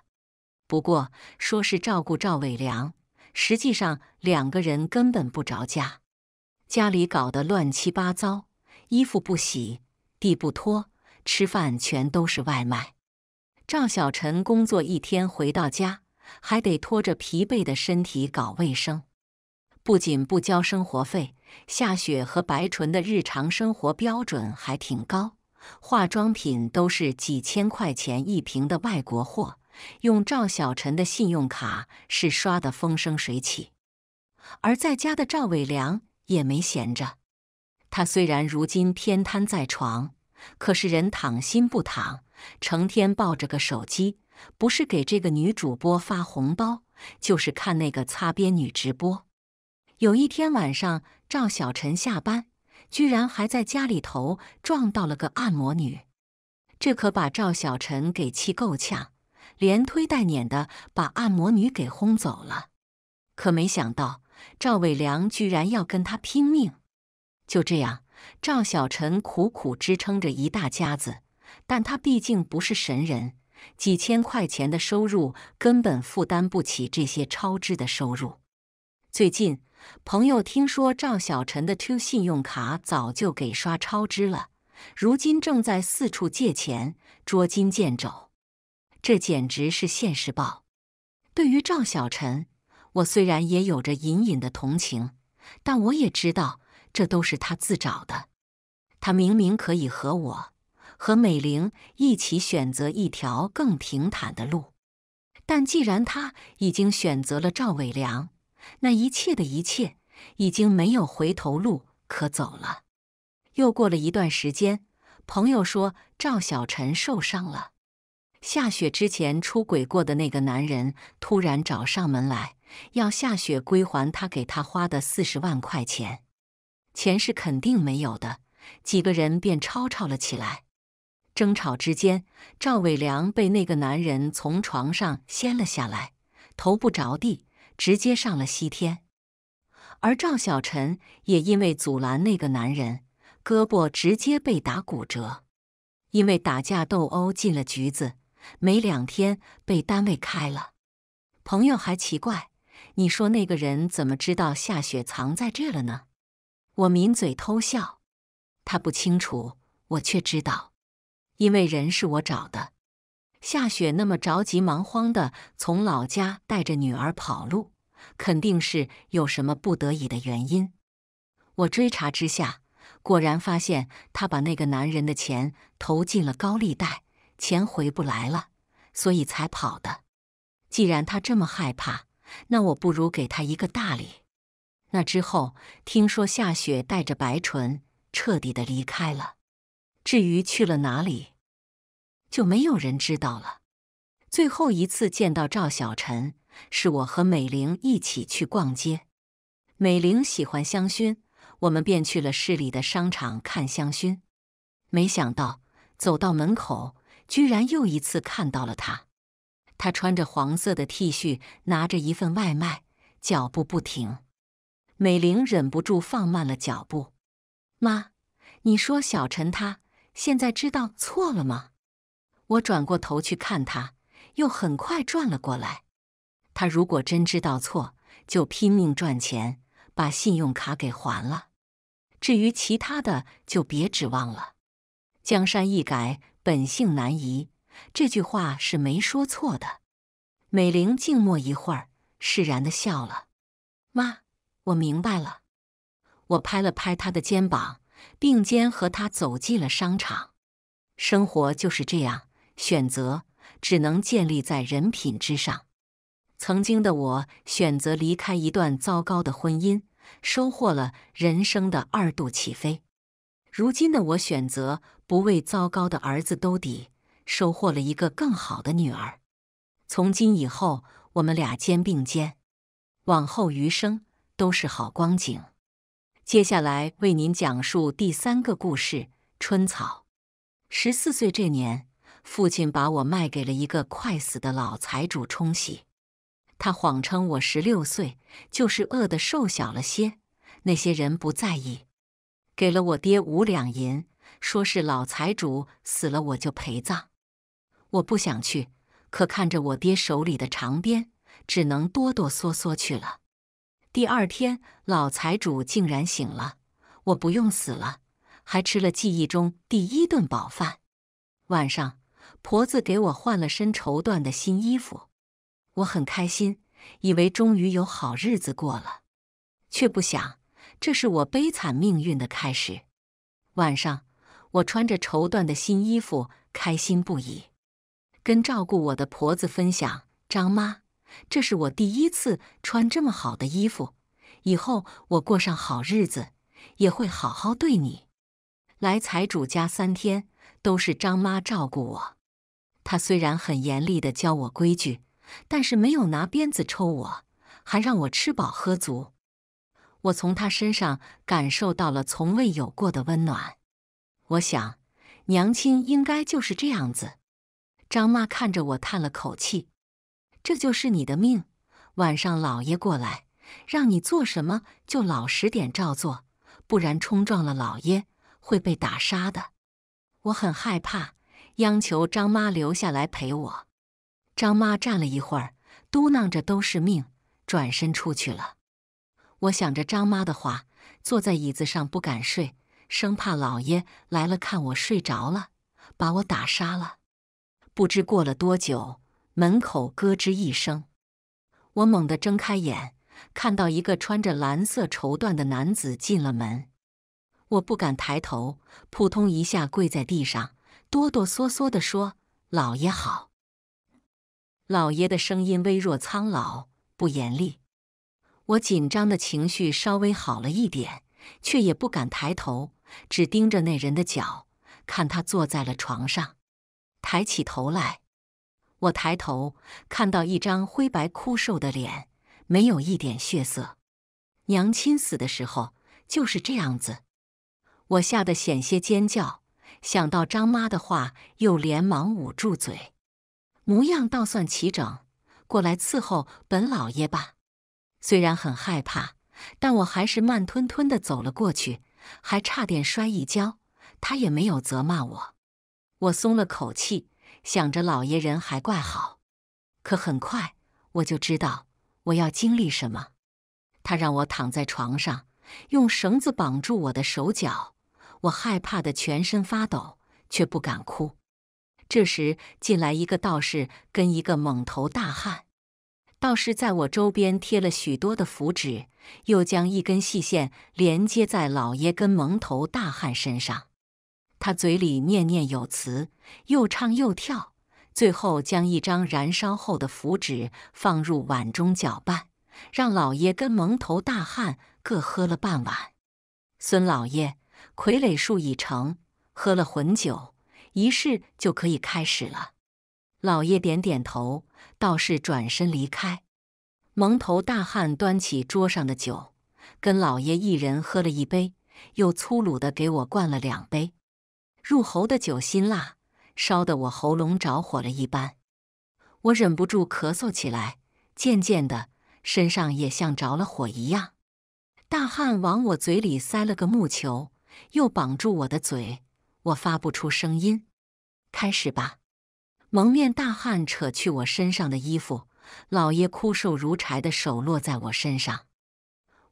不过说是照顾赵伟良，实际上两个人根本不着家。家里搞得乱七八糟，衣服不洗，地不拖，吃饭全都是外卖。赵小陈工作一天回到家，还得拖着疲惫的身体搞卫生。不仅不交生活费，夏雪和白纯的日常生活标准还挺高，化妆品都是几千块钱一瓶的外国货，用赵小陈的信用卡是刷的风生水起。而在家的赵伟良。也没闲着，他虽然如今天瘫在床，可是人躺心不躺，成天抱着个手机，不是给这个女主播发红包，就是看那个擦边女直播。有一天晚上，赵小陈下班，居然还在家里头撞到了个按摩女，这可把赵小陈给气够呛，连推带撵的把按摩女给轰走了。可没想到。赵伟良居然要跟他拼命，就这样，赵小陈苦苦支撑着一大家子，但他毕竟不是神人，几千块钱的收入根本负担不起这些超支的收入。最近，朋友听说赵小陈的 two 信用卡早就给刷超支了，如今正在四处借钱，捉襟见肘，这简直是现实报。对于赵小陈。我虽然也有着隐隐的同情，但我也知道这都是他自找的。他明明可以和我、和美玲一起选择一条更平坦的路，但既然他已经选择了赵伟良，那一切的一切已经没有回头路可走了。又过了一段时间，朋友说赵小晨受伤了，下雪之前出轨过的那个男人突然找上门来。要夏雪归还他给他花的四十万块钱，钱是肯定没有的。几个人便吵吵了起来，争吵之间，赵伟良被那个男人从床上掀了下来，头不着地，直接上了西天。而赵小陈也因为阻拦那个男人，胳膊直接被打骨折，因为打架斗殴进了局子，没两天被单位开了。朋友还奇怪。你说那个人怎么知道夏雪藏在这了呢？我抿嘴偷笑，他不清楚，我却知道，因为人是我找的。夏雪那么着急忙慌地从老家带着女儿跑路，肯定是有什么不得已的原因。我追查之下，果然发现她把那个男人的钱投进了高利贷，钱回不来了，所以才跑的。既然她这么害怕。那我不如给他一个大礼。那之后，听说夏雪带着白纯彻底的离开了，至于去了哪里，就没有人知道了。最后一次见到赵小陈，是我和美玲一起去逛街。美玲喜欢香薰，我们便去了市里的商场看香薰。没想到走到门口，居然又一次看到了他。他穿着黄色的 T 恤，拿着一份外卖，脚步不停。美玲忍不住放慢了脚步。妈，你说小陈他现在知道错了吗？我转过头去看他，又很快转了过来。他如果真知道错，就拼命赚钱，把信用卡给还了。至于其他的，就别指望了。江山易改，本性难移。这句话是没说错的。美玲静默一会儿，释然的笑了。妈，我明白了。我拍了拍她的肩膀，并肩和她走进了商场。生活就是这样，选择只能建立在人品之上。曾经的我选择离开一段糟糕的婚姻，收获了人生的二度起飞。如今的我选择不为糟糕的儿子兜底。收获了一个更好的女儿。从今以后，我们俩肩并肩，往后余生都是好光景。接下来为您讲述第三个故事：春草。十四岁这年，父亲把我卖给了一个快死的老财主冲喜。他谎称我十六岁，就是饿得瘦小了些。那些人不在意，给了我爹五两银，说是老财主死了我就陪葬。我不想去，可看着我爹手里的长鞭，只能哆哆嗦嗦去了。第二天，老财主竟然醒了，我不用死了，还吃了记忆中第一顿饱饭。晚上，婆子给我换了身绸缎的新衣服，我很开心，以为终于有好日子过了，却不想这是我悲惨命运的开始。晚上，我穿着绸缎的新衣服，开心不已。跟照顾我的婆子分享，张妈，这是我第一次穿这么好的衣服，以后我过上好日子也会好好对你。来财主家三天都是张妈照顾我，她虽然很严厉的教我规矩，但是没有拿鞭子抽我，还让我吃饱喝足。我从她身上感受到了从未有过的温暖。我想，娘亲应该就是这样子。张妈看着我，叹了口气：“这就是你的命。晚上老爷过来，让你做什么就老实点照做，不然冲撞了老爷会被打杀的。”我很害怕，央求张妈留下来陪我。张妈站了一会儿，嘟囔着都是命，转身出去了。我想着张妈的话，坐在椅子上不敢睡，生怕老爷来了看我睡着了，把我打杀了。不知过了多久，门口咯吱一声，我猛地睁开眼，看到一个穿着蓝色绸缎的男子进了门。我不敢抬头，扑通一下跪在地上，哆哆嗦嗦的说：“老爷好。”老爷的声音微弱苍老，不严厉。我紧张的情绪稍微好了一点，却也不敢抬头，只盯着那人的脚，看他坐在了床上。抬起头来，我抬头看到一张灰白枯瘦的脸，没有一点血色。娘亲死的时候就是这样子。我吓得险些尖叫，想到张妈的话，又连忙捂住嘴。模样倒算齐整，过来伺候本老爷吧。虽然很害怕，但我还是慢吞吞地走了过去，还差点摔一跤。他也没有责骂我。我松了口气，想着老爷人还怪好，可很快我就知道我要经历什么。他让我躺在床上，用绳子绑住我的手脚。我害怕的全身发抖，却不敢哭。这时进来一个道士跟一个蒙头大汉。道士在我周边贴了许多的符纸，又将一根细线连接在老爷跟蒙头大汉身上。他嘴里念念有词，又唱又跳，最后将一张燃烧后的符纸放入碗中搅拌，让老爷跟蒙头大汉各喝了半碗。孙老爷，傀儡术已成，喝了魂酒，仪式就可以开始了。老爷点点头，道士转身离开。蒙头大汉端起桌上的酒，跟老爷一人喝了一杯，又粗鲁地给我灌了两杯。入喉的酒辛辣，烧得我喉咙着火了一般，我忍不住咳嗽起来。渐渐的身上也像着了火一样。大汉往我嘴里塞了个木球，又绑住我的嘴，我发不出声音。开始吧！蒙面大汉扯去我身上的衣服，老爷枯瘦如柴的手落在我身上，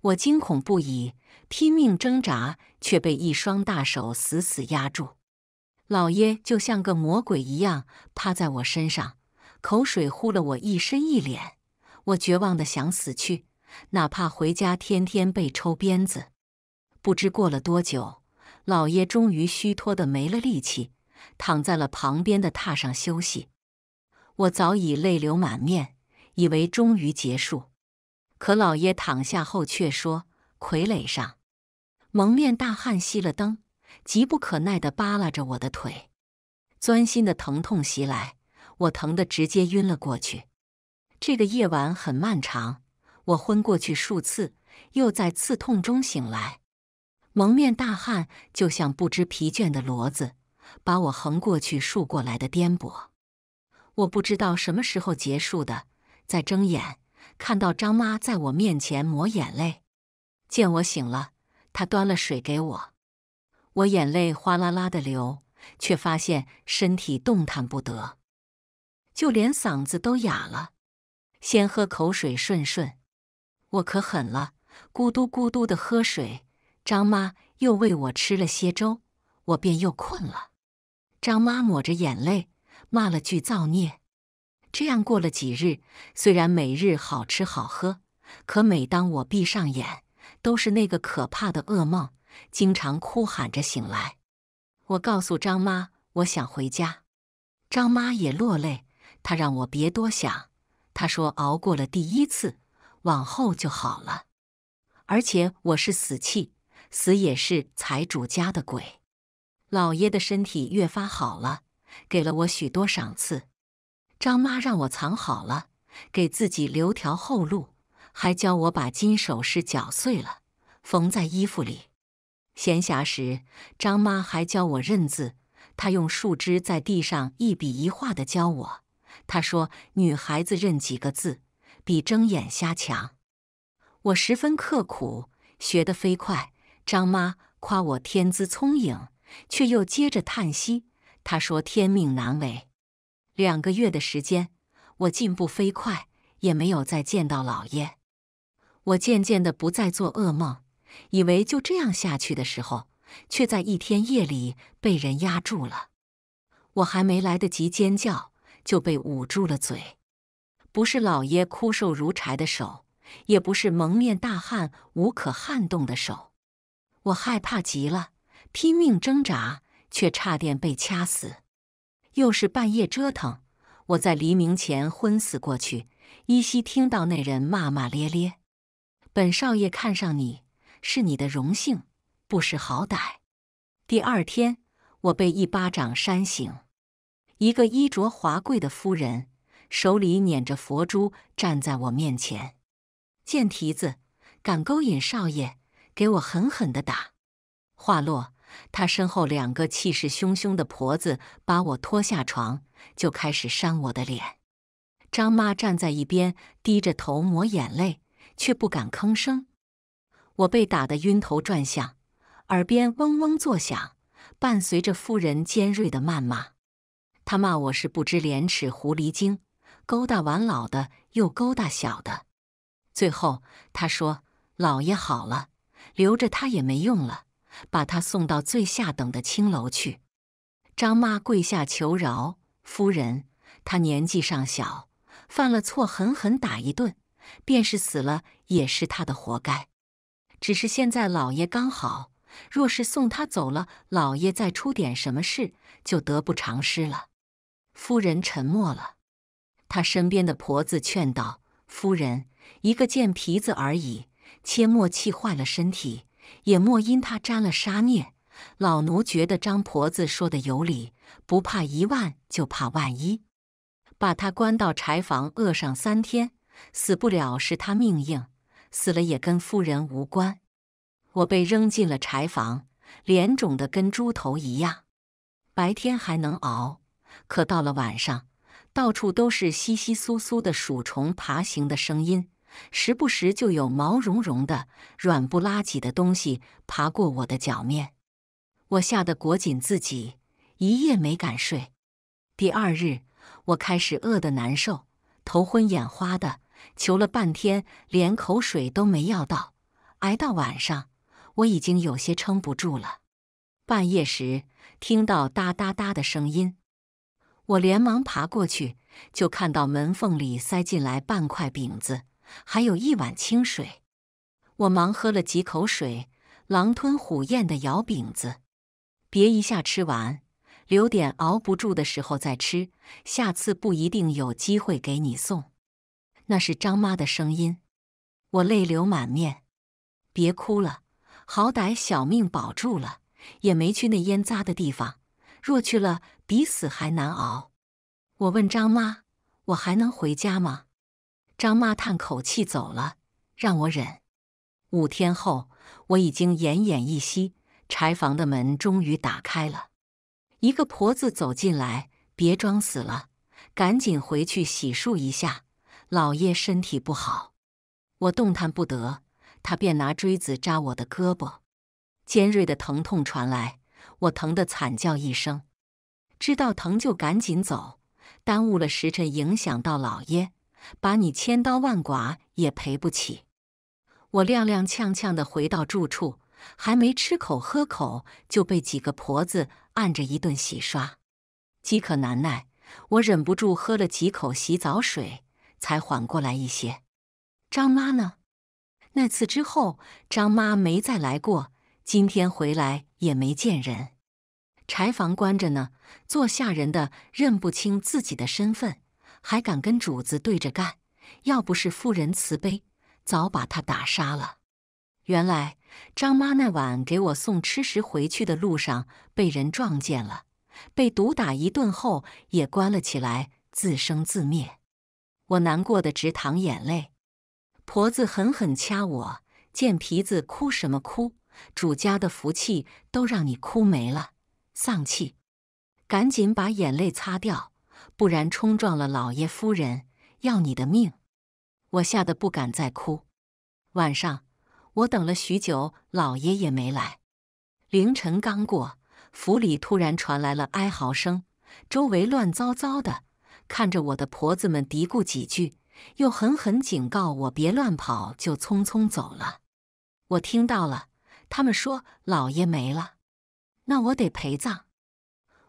我惊恐不已，拼命挣扎，却被一双大手死死压住。老爷就像个魔鬼一样趴在我身上，口水糊了我一身一脸。我绝望的想死去，哪怕回家天天被抽鞭子。不知过了多久，老爷终于虚脱的没了力气，躺在了旁边的榻上休息。我早已泪流满面，以为终于结束。可老爷躺下后却说：“傀儡上，蒙面大汉熄了灯。”急不可耐地扒拉着我的腿，钻心的疼痛袭来，我疼得直接晕了过去。这个夜晚很漫长，我昏过去数次，又在刺痛中醒来。蒙面大汉就像不知疲倦的骡子，把我横过去、竖过来的颠簸。我不知道什么时候结束的，在睁眼看到张妈在我面前抹眼泪，见我醒了，她端了水给我。我眼泪哗啦啦的流，却发现身体动弹不得，就连嗓子都哑了。先喝口水顺顺，我可狠了，咕嘟咕嘟的喝水。张妈又喂我吃了些粥，我便又困了。张妈抹着眼泪，骂了句造孽。这样过了几日，虽然每日好吃好喝，可每当我闭上眼，都是那个可怕的噩梦。经常哭喊着醒来，我告诉张妈，我想回家。张妈也落泪，她让我别多想，她说熬过了第一次，往后就好了。而且我是死气，死也是财主家的鬼。老爷的身体越发好了，给了我许多赏赐。张妈让我藏好了，给自己留条后路，还教我把金首饰绞碎了，缝在衣服里。闲暇时，张妈还教我认字。她用树枝在地上一笔一画的教我。她说：“女孩子认几个字，比睁眼瞎强。”我十分刻苦，学得飞快。张妈夸我天资聪颖，却又接着叹息。她说：“天命难违。”两个月的时间，我进步飞快，也没有再见到老爷。我渐渐的不再做噩梦。以为就这样下去的时候，却在一天夜里被人压住了。我还没来得及尖叫，就被捂住了嘴。不是老爷枯瘦如柴的手，也不是蒙面大汉无可撼动的手。我害怕极了，拼命挣扎，却差点被掐死。又是半夜折腾，我在黎明前昏死过去，依稀听到那人骂骂咧咧：“本少爷看上你。”是你的荣幸，不识好歹。第二天，我被一巴掌扇醒。一个衣着华贵的夫人，手里捻着佛珠，站在我面前：“贱蹄子，敢勾引少爷，给我狠狠的打！”话落，她身后两个气势汹汹的婆子把我拖下床，就开始扇我的脸。张妈站在一边，低着头抹眼泪，却不敢吭声。我被打得晕头转向，耳边嗡嗡作响，伴随着夫人尖锐的谩骂。她骂我是不知廉耻狐狸精，勾搭完老的又勾搭小的。最后她说：“老爷好了，留着她也没用了，把她送到最下等的青楼去。”张妈跪下求饶：“夫人，她年纪尚小，犯了错狠狠打一顿，便是死了也是她的活该。”只是现在老爷刚好，若是送他走了，老爷再出点什么事，就得不偿失了。夫人沉默了，她身边的婆子劝道：“夫人，一个贱皮子而已，切莫气坏了身体，也莫因他沾了杀孽。老奴觉得张婆子说的有理，不怕一万，就怕万一。把他关到柴房，饿上三天，死不了，是他命硬。”死了也跟夫人无关，我被扔进了柴房，脸肿的跟猪头一样。白天还能熬，可到了晚上，到处都是窸窸窣窣的鼠虫爬行的声音，时不时就有毛茸茸的、软不拉几的东西爬过我的脚面，我吓得裹紧自己，一夜没敢睡。第二日，我开始饿得难受，头昏眼花的。求了半天，连口水都没要到，挨到晚上，我已经有些撑不住了。半夜时听到哒哒哒的声音，我连忙爬过去，就看到门缝里塞进来半块饼子，还有一碗清水。我忙喝了几口水，狼吞虎咽地咬饼子。别一下吃完，留点熬不住的时候再吃。下次不一定有机会给你送。那是张妈的声音，我泪流满面。别哭了，好歹小命保住了，也没去那烟渣的地方。若去了，比死还难熬。我问张妈：“我还能回家吗？”张妈叹口气走了，让我忍。五天后，我已经奄奄一息。柴房的门终于打开了，一个婆子走进来：“别装死了，赶紧回去洗漱一下。”老爷身体不好，我动弹不得，他便拿锥子扎我的胳膊，尖锐的疼痛传来，我疼得惨叫一声。知道疼就赶紧走，耽误了时辰，影响到老爷，把你千刀万剐也赔不起。我踉踉跄跄地回到住处，还没吃口喝口，就被几个婆子按着一顿洗刷。饥渴难耐，我忍不住喝了几口洗澡水。才缓过来一些。张妈呢？那次之后，张妈没再来过。今天回来也没见人，柴房关着呢。做下人的认不清自己的身份，还敢跟主子对着干？要不是夫人慈悲，早把他打杀了。原来张妈那晚给我送吃食回去的路上被人撞见了，被毒打一顿后也关了起来，自生自灭。我难过的直淌眼泪，婆子狠狠掐我，贱皮子，哭什么哭？主家的福气都让你哭没了，丧气！赶紧把眼泪擦掉，不然冲撞了老爷夫人，要你的命！我吓得不敢再哭。晚上我等了许久，老爷也没来。凌晨刚过，府里突然传来了哀嚎声，周围乱糟糟的。看着我的婆子们嘀咕几句，又狠狠警告我别乱跑，就匆匆走了。我听到了，他们说老爷没了，那我得陪葬。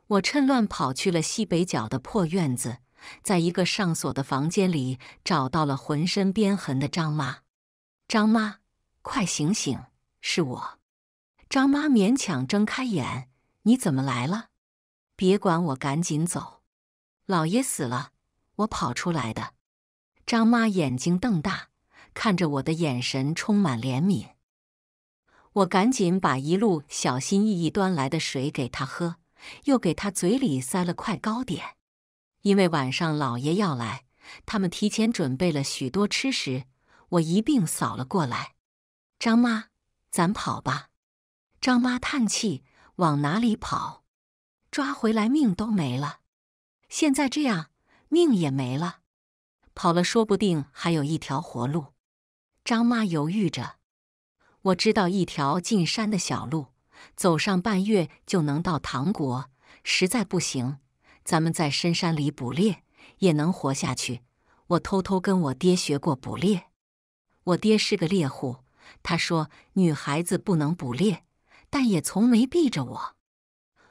我趁乱跑去了西北角的破院子，在一个上锁的房间里找到了浑身鞭痕的张妈。张妈，快醒醒，是我。张妈勉强睁开眼，你怎么来了？别管我，赶紧走。老爷死了，我跑出来的。张妈眼睛瞪大，看着我的眼神充满怜悯。我赶紧把一路小心翼翼端来的水给他喝，又给他嘴里塞了块糕点。因为晚上老爷要来，他们提前准备了许多吃食，我一并扫了过来。张妈，咱跑吧。张妈叹气：“往哪里跑？抓回来，命都没了。”现在这样，命也没了。跑了，说不定还有一条活路。张妈犹豫着。我知道一条进山的小路，走上半月就能到唐国。实在不行，咱们在深山里捕猎也能活下去。我偷偷跟我爹学过捕猎。我爹是个猎户，他说女孩子不能捕猎，但也从没避着我。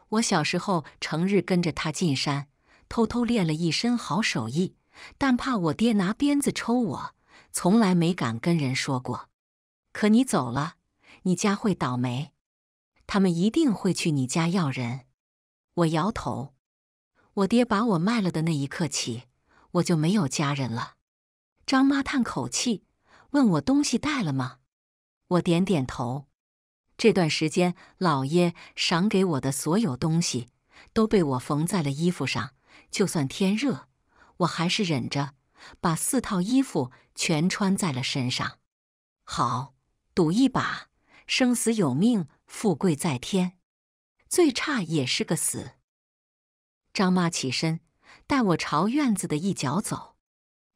我小时候成日跟着他进山。偷偷练了一身好手艺，但怕我爹拿鞭子抽我，从来没敢跟人说过。可你走了，你家会倒霉，他们一定会去你家要人。我摇头。我爹把我卖了的那一刻起，我就没有家人了。张妈叹口气，问我东西带了吗？我点点头。这段时间，老爷赏给我的所有东西，都被我缝在了衣服上。就算天热，我还是忍着，把四套衣服全穿在了身上。好，赌一把，生死有命，富贵在天，最差也是个死。张妈起身，带我朝院子的一角走。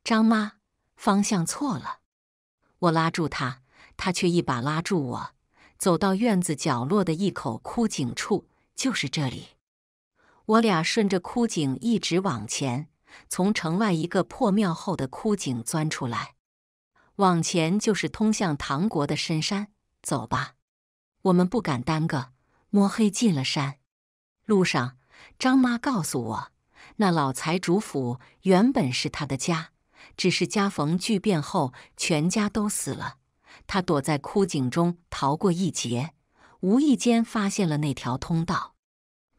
张妈，方向错了。我拉住她，她却一把拉住我，走到院子角落的一口枯井处，就是这里。我俩顺着枯井一直往前，从城外一个破庙后的枯井钻出来，往前就是通向唐国的深山。走吧，我们不敢耽搁，摸黑进了山。路上，张妈告诉我，那老财主府原本是他的家，只是家逢巨变后，全家都死了，他躲在枯井中逃过一劫，无意间发现了那条通道。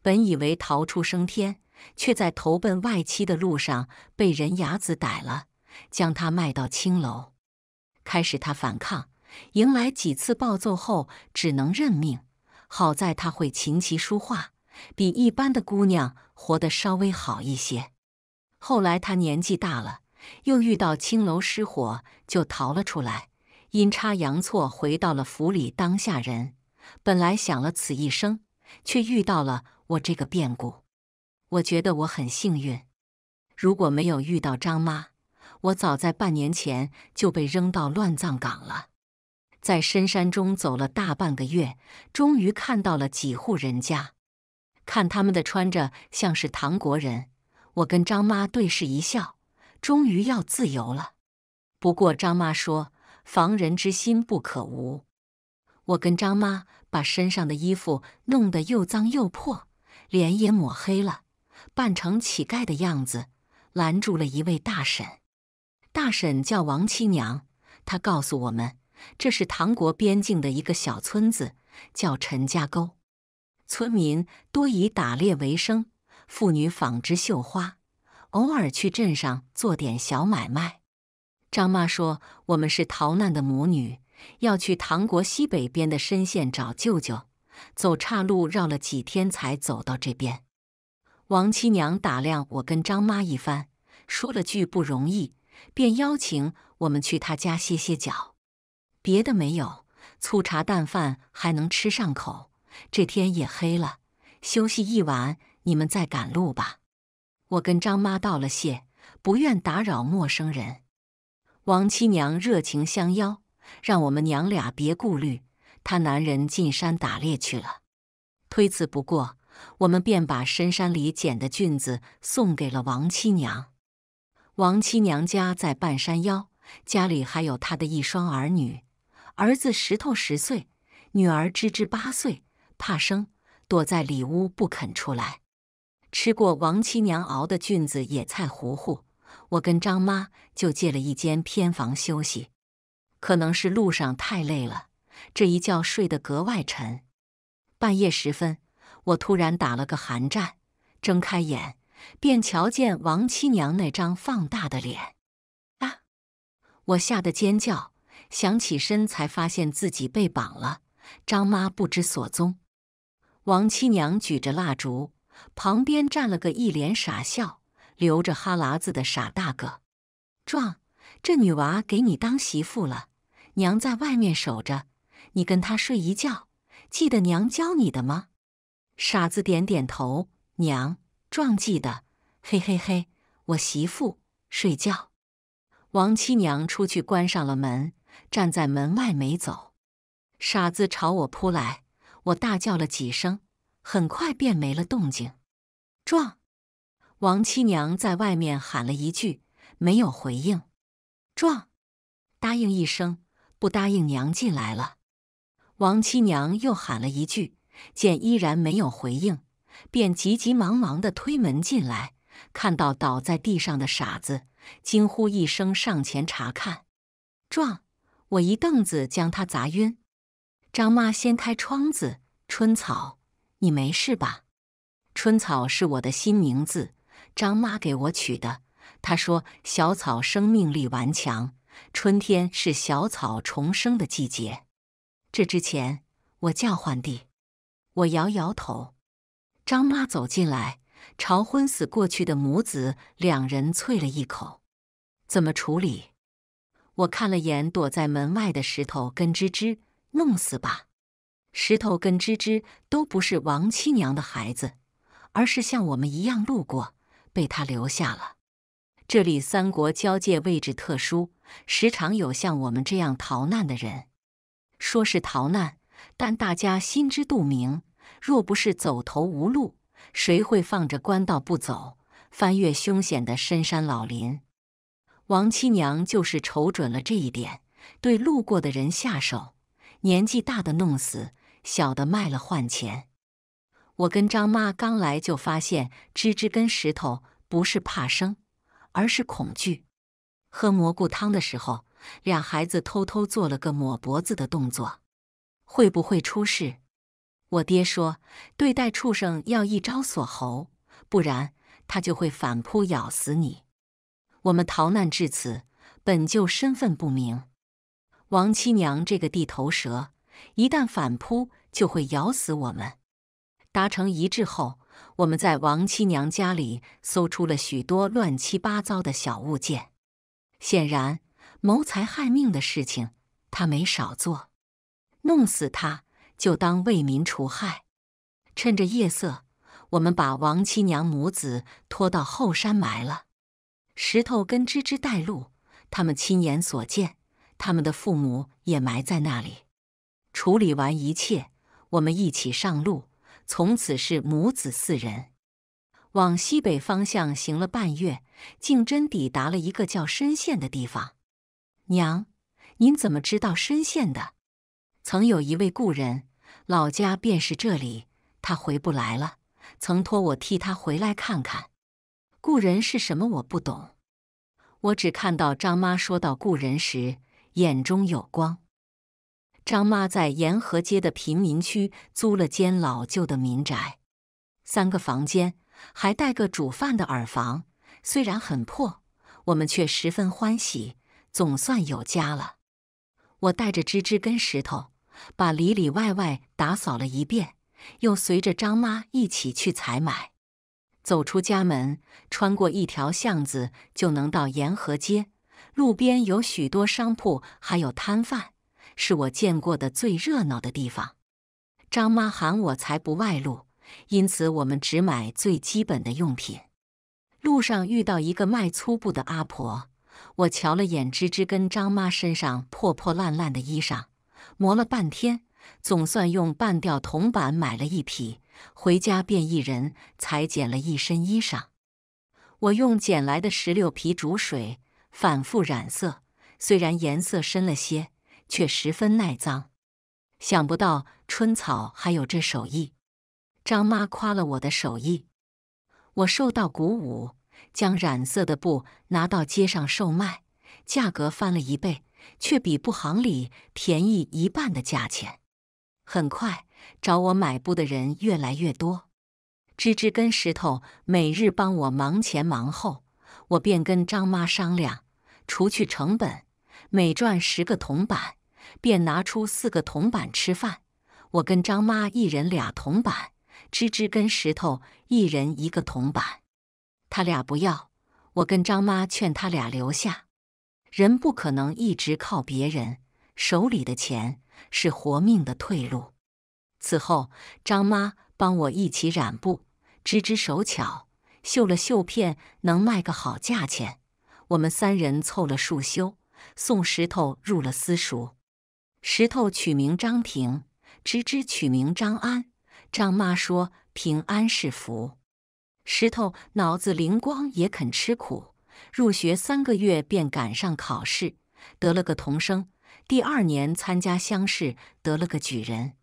本以为逃出升天，却在投奔外戚的路上被人牙子逮了，将他卖到青楼。开始他反抗，迎来几次暴揍后，只能认命。好在他会琴棋书画，比一般的姑娘活得稍微好一些。后来他年纪大了，又遇到青楼失火，就逃了出来。阴差阳错回到了府里当下人。本来想了此一生，却遇到了。我这个变故，我觉得我很幸运。如果没有遇到张妈，我早在半年前就被扔到乱葬岗了。在深山中走了大半个月，终于看到了几户人家，看他们的穿着像是唐国人。我跟张妈对视一笑，终于要自由了。不过张妈说：“防人之心不可无。”我跟张妈把身上的衣服弄得又脏又破。脸也抹黑了，扮成乞丐的样子，拦住了一位大婶。大婶叫王七娘，她告诉我们，这是唐国边境的一个小村子，叫陈家沟。村民多以打猎为生，妇女纺织绣花，偶尔去镇上做点小买卖。张妈说，我们是逃难的母女，要去唐国西北边的深县找舅舅。走岔路绕了几天才走到这边。王七娘打量我跟张妈一番，说了句“不容易”，便邀请我们去她家歇歇脚。别的没有，粗茶淡饭还能吃上口。这天也黑了，休息一晚，你们再赶路吧。我跟张妈道了谢，不愿打扰陌生人。王七娘热情相邀，让我们娘俩别顾虑。他男人进山打猎去了，推辞不过，我们便把深山里捡的菌子送给了王七娘。王七娘家在半山腰，家里还有她的一双儿女，儿子石头十岁，女儿芝芝八岁，怕生，躲在里屋不肯出来。吃过王七娘熬的菌子野菜糊糊，我跟张妈就借了一间偏房休息。可能是路上太累了。这一觉睡得格外沉。半夜时分，我突然打了个寒战，睁开眼便瞧见王七娘那张放大的脸。啊！我吓得尖叫，想起身才发现自己被绑了，张妈不知所踪。王七娘举着蜡烛，旁边站了个一脸傻笑、流着哈喇子的傻大个。壮，这女娃给你当媳妇了，娘在外面守着。你跟他睡一觉，记得娘教你的吗？傻子点点头。娘，壮记得。嘿嘿嘿，我媳妇睡觉。王七娘出去关上了门，站在门外没走。傻子朝我扑来，我大叫了几声，很快便没了动静。壮，王七娘在外面喊了一句，没有回应。壮，答应一声，不答应娘进来了。王七娘又喊了一句，见依然没有回应，便急急忙忙地推门进来，看到倒在地上的傻子，惊呼一声，上前查看。撞我一凳子将他砸晕。张妈掀开窗子：“春草，你没事吧？”春草是我的新名字，张妈给我取的。她说：“小草生命力顽强，春天是小草重生的季节。”这之前，我叫唤地，我摇摇头。张妈走进来，朝昏死过去的母子两人啐了一口。怎么处理？我看了眼躲在门外的石头跟芝芝，弄死吧。石头跟芝芝都不是王七娘的孩子，而是像我们一样路过，被他留下了。这里三国交界，位置特殊，时常有像我们这样逃难的人。说是逃难，但大家心知肚明。若不是走投无路，谁会放着官道不走，翻越凶险的深山老林？王七娘就是瞅准了这一点，对路过的人下手：年纪大的弄死，小的卖了换钱。我跟张妈刚来就发现，芝芝跟石头不是怕生，而是恐惧。喝蘑菇汤的时候。俩孩子偷偷做了个抹脖子的动作，会不会出事？我爹说，对待畜生要一招锁喉，不然他就会反扑咬死你。我们逃难至此，本就身份不明，王七娘这个地头蛇一旦反扑，就会咬死我们。达成一致后，我们在王七娘家里搜出了许多乱七八糟的小物件，显然。谋财害命的事情，他没少做。弄死他，就当为民除害。趁着夜色，我们把王七娘母子拖到后山埋了。石头跟芝芝带路，他们亲眼所见，他们的父母也埋在那里。处理完一切，我们一起上路。从此是母子四人，往西北方向行了半月，竟真抵达了一个叫深县的地方。娘，您怎么知道深县的？曾有一位故人，老家便是这里，他回不来了，曾托我替他回来看看。故人是什么？我不懂。我只看到张妈说到故人时，眼中有光。张妈在沿河街的贫民区租了间老旧的民宅，三个房间，还带个煮饭的耳房，虽然很破，我们却十分欢喜。总算有家了，我带着芝芝跟石头，把里里外外打扫了一遍，又随着张妈一起去采买。走出家门，穿过一条巷子，就能到沿河街。路边有许多商铺，还有摊贩，是我见过的最热闹的地方。张妈喊我财不外露，因此我们只买最基本的用品。路上遇到一个卖粗布的阿婆。我瞧了眼芝芝跟张妈身上破破烂烂的衣裳，磨了半天，总算用半吊铜板买了一匹，回家便一人裁剪了一身衣裳。我用捡来的石榴皮煮水，反复染色，虽然颜色深了些，却十分耐脏。想不到春草还有这手艺，张妈夸了我的手艺，我受到鼓舞。将染色的布拿到街上售卖，价格翻了一倍，却比布行里便宜一半的价钱。很快，找我买布的人越来越多。芝芝跟石头每日帮我忙前忙后，我便跟张妈商量，除去成本，每赚十个铜板，便拿出四个铜板吃饭。我跟张妈一人俩铜板，芝芝跟石头一人一个铜板。他俩不要，我跟张妈劝他俩留下。人不可能一直靠别人，手里的钱是活命的退路。此后，张妈帮我一起染布，织织手巧，绣了绣片能卖个好价钱。我们三人凑了数修，送石头入了私塾。石头取名张平，芝芝取名张安。张妈说：“平安是福。”石头脑子灵光，也肯吃苦。入学三个月便赶上考试，得了个童生。第二年参加乡试，得了个举人。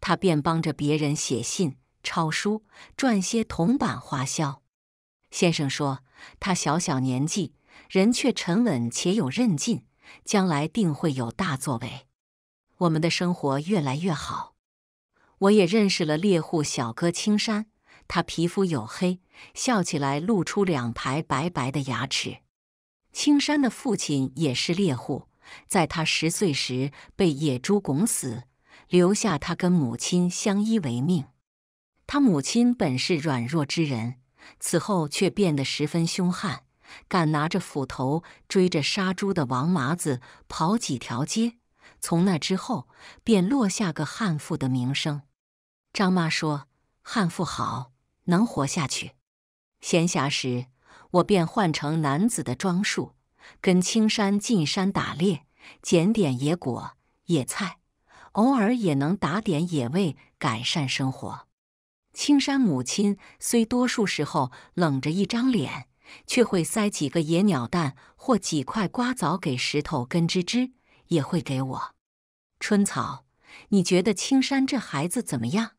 他便帮着别人写信、抄书，赚些铜板花销。先生说他小小年纪，人却沉稳且有韧劲，将来定会有大作为。我们的生活越来越好，我也认识了猎户小哥青山。他皮肤黝黑，笑起来露出两排白白的牙齿。青山的父亲也是猎户，在他十岁时被野猪拱死，留下他跟母亲相依为命。他母亲本是软弱之人，此后却变得十分凶悍，敢拿着斧头追着杀猪的王麻子跑几条街。从那之后，便落下个悍妇的名声。张妈说：“悍妇好。”能活下去。闲暇时，我便换成男子的装束，跟青山进山打猎，捡点野果、野菜，偶尔也能打点野味，改善生活。青山母亲虽多数时候冷着一张脸，却会塞几个野鸟蛋或几块瓜枣给石头跟吱吱，也会给我。春草，你觉得青山这孩子怎么样？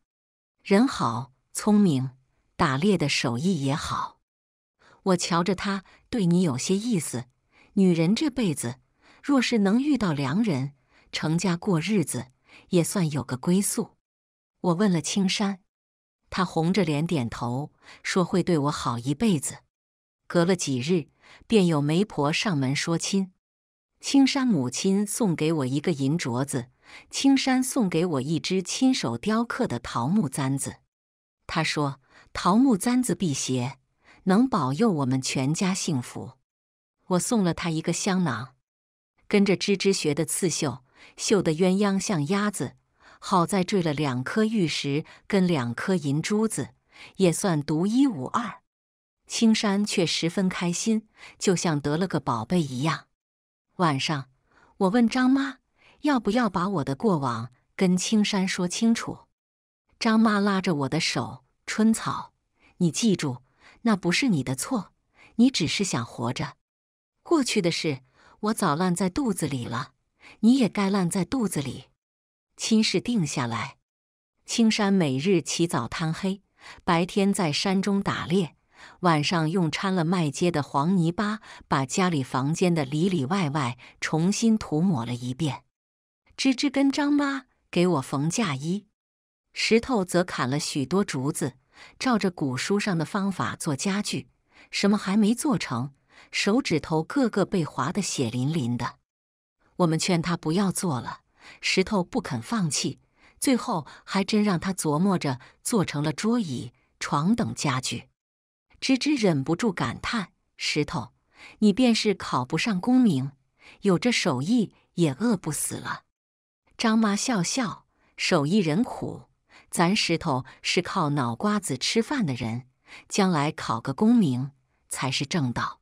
人好，聪明。打猎的手艺也好，我瞧着他对你有些意思。女人这辈子若是能遇到良人，成家过日子也算有个归宿。我问了青山，他红着脸点头说会对我好一辈子。隔了几日，便有媒婆上门说亲。青山母亲送给我一个银镯子，青山送给我一只亲手雕刻的桃木簪子。他说。桃木簪子辟邪，能保佑我们全家幸福。我送了他一个香囊，跟着芝芝学的刺绣，绣的鸳鸯像鸭子，好在坠了两颗玉石跟两颗银珠子，也算独一无二。青山却十分开心，就像得了个宝贝一样。晚上，我问张妈要不要把我的过往跟青山说清楚。张妈拉着我的手。春草，你记住，那不是你的错，你只是想活着。过去的事，我早烂在肚子里了，你也该烂在肚子里。亲事定下来，青山每日起早贪黑，白天在山中打猎，晚上用掺了麦秸的黄泥巴把家里房间的里里外外重新涂抹了一遍。芝芝跟张妈给我缝嫁衣，石头则砍了许多竹子。照着古书上的方法做家具，什么还没做成，手指头个个被划得血淋淋的。我们劝他不要做了，石头不肯放弃，最后还真让他琢磨着做成了桌椅、床等家具。芝芝忍不住感叹：“石头，你便是考不上功名，有这手艺也饿不死了。”张妈笑笑：“手艺人苦。”咱石头是靠脑瓜子吃饭的人，将来考个功名才是正道。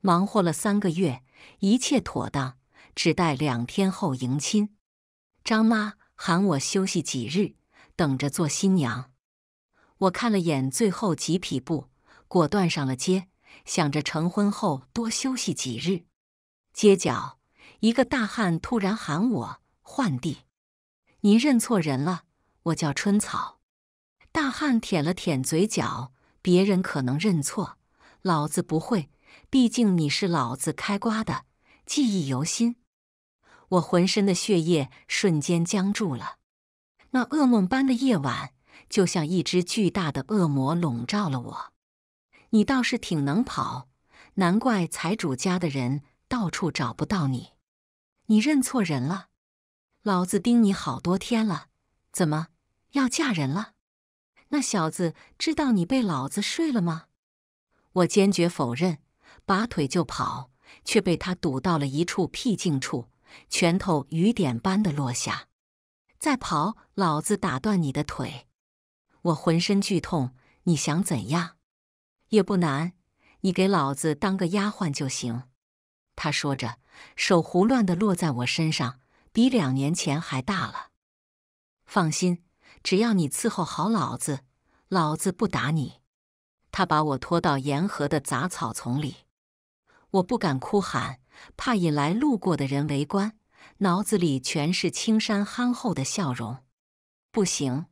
忙活了三个月，一切妥当，只待两天后迎亲。张妈喊我休息几日，等着做新娘。我看了眼最后几匹布，果断上了街，想着成婚后多休息几日。街角，一个大汉突然喊我：“焕弟，您认错人了。”我叫春草。大汉舔了舔嘴角，别人可能认错，老子不会。毕竟你是老子开瓜的，记忆犹新。我浑身的血液瞬间僵住了。那噩梦般的夜晚，就像一只巨大的恶魔笼罩了我。你倒是挺能跑，难怪财主家的人到处找不到你。你认错人了，老子盯你好多天了。怎么要嫁人了？那小子知道你被老子睡了吗？我坚决否认，拔腿就跑，却被他堵到了一处僻静处，拳头雨点般的落下。再跑，老子打断你的腿！我浑身剧痛，你想怎样？也不难，你给老子当个丫鬟就行。他说着，手胡乱的落在我身上，比两年前还大了。放心，只要你伺候好老子，老子不打你。他把我拖到沿河的杂草丛里，我不敢哭喊，怕引来路过的人围观。脑子里全是青山憨厚的笑容。不行，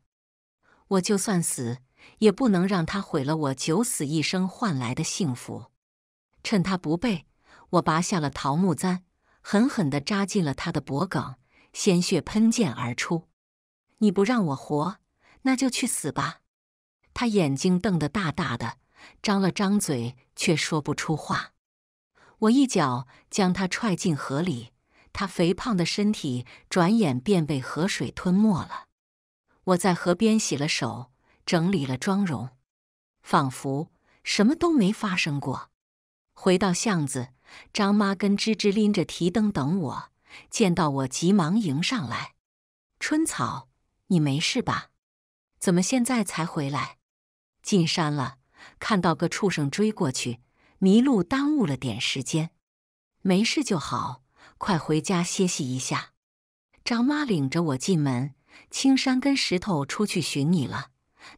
我就算死，也不能让他毁了我九死一生换来的幸福。趁他不备，我拔下了桃木簪，狠狠地扎进了他的脖颈，鲜血喷溅而出。你不让我活，那就去死吧！他眼睛瞪得大大的，张了张嘴却说不出话。我一脚将他踹进河里，他肥胖的身体转眼便被河水吞没了。我在河边洗了手，整理了妆容，仿佛什么都没发生过。回到巷子，张妈跟芝芝拎着提灯等我，见到我急忙迎上来，春草。你没事吧？怎么现在才回来？进山了，看到个畜生追过去，迷路耽误了点时间。没事就好，快回家歇息一下。张妈领着我进门，青山跟石头出去寻你了。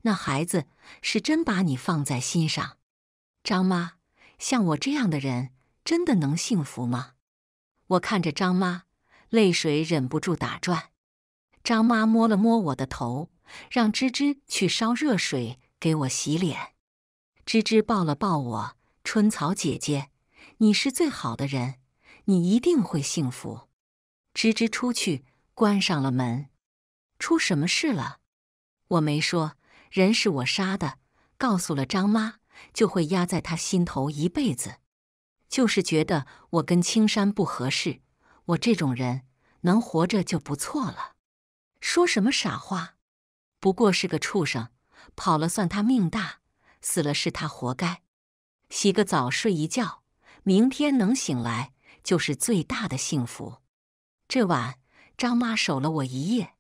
那孩子是真把你放在心上。张妈，像我这样的人，真的能幸福吗？我看着张妈，泪水忍不住打转。张妈摸了摸我的头，让芝芝去烧热水给我洗脸。芝芝抱了抱我，春草姐姐，你是最好的人，你一定会幸福。芝芝出去，关上了门。出什么事了？我没说，人是我杀的，告诉了张妈，就会压在她心头一辈子。就是觉得我跟青山不合适，我这种人能活着就不错了。说什么傻话！不过是个畜生，跑了算他命大，死了是他活该。洗个澡，睡一觉，明天能醒来就是最大的幸福。这晚张妈守了我一夜，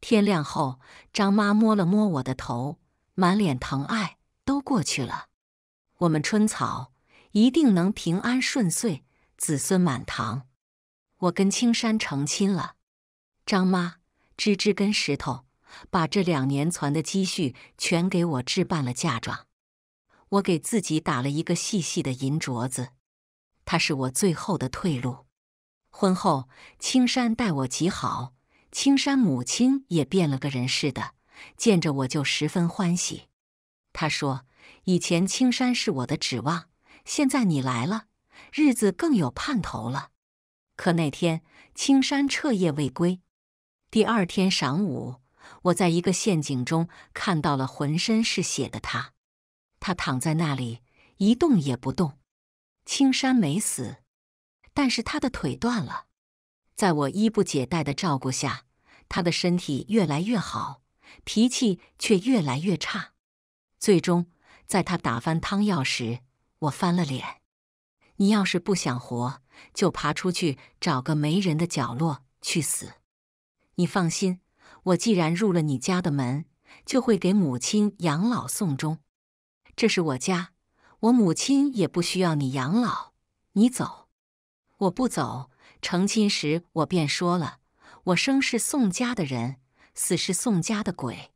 天亮后，张妈摸了摸我的头，满脸疼爱。都过去了，我们春草一定能平安顺遂，子孙满堂。我跟青山成亲了，张妈。芝芝跟石头把这两年攒的积蓄全给我置办了嫁妆，我给自己打了一个细细的银镯子，它是我最后的退路。婚后，青山待我极好，青山母亲也变了个人似的，见着我就十分欢喜。他说：“以前青山是我的指望，现在你来了，日子更有盼头了。”可那天，青山彻夜未归。第二天晌午，我在一个陷阱中看到了浑身是血的他。他躺在那里一动也不动。青山没死，但是他的腿断了。在我衣不解带的照顾下，他的身体越来越好，脾气却越来越差。最终，在他打翻汤药时，我翻了脸：“你要是不想活，就爬出去找个没人的角落去死。”你放心，我既然入了你家的门，就会给母亲养老送终。这是我家，我母亲也不需要你养老。你走，我不走。成亲时我便说了，我生是宋家的人，死是宋家的鬼。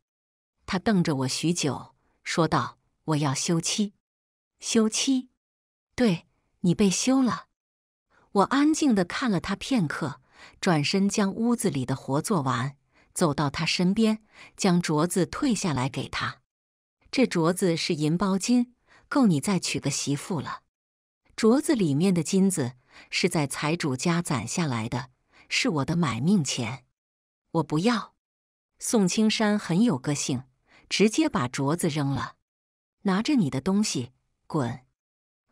他瞪着我许久，说道：“我要休妻。”休妻？对你被休了。我安静的看了他片刻。转身将屋子里的活做完，走到他身边，将镯子退下来给他。这镯子是银包金，够你再娶个媳妇了。镯子里面的金子是在财主家攒下来的，是我的买命钱。我不要。宋青山很有个性，直接把镯子扔了，拿着你的东西滚！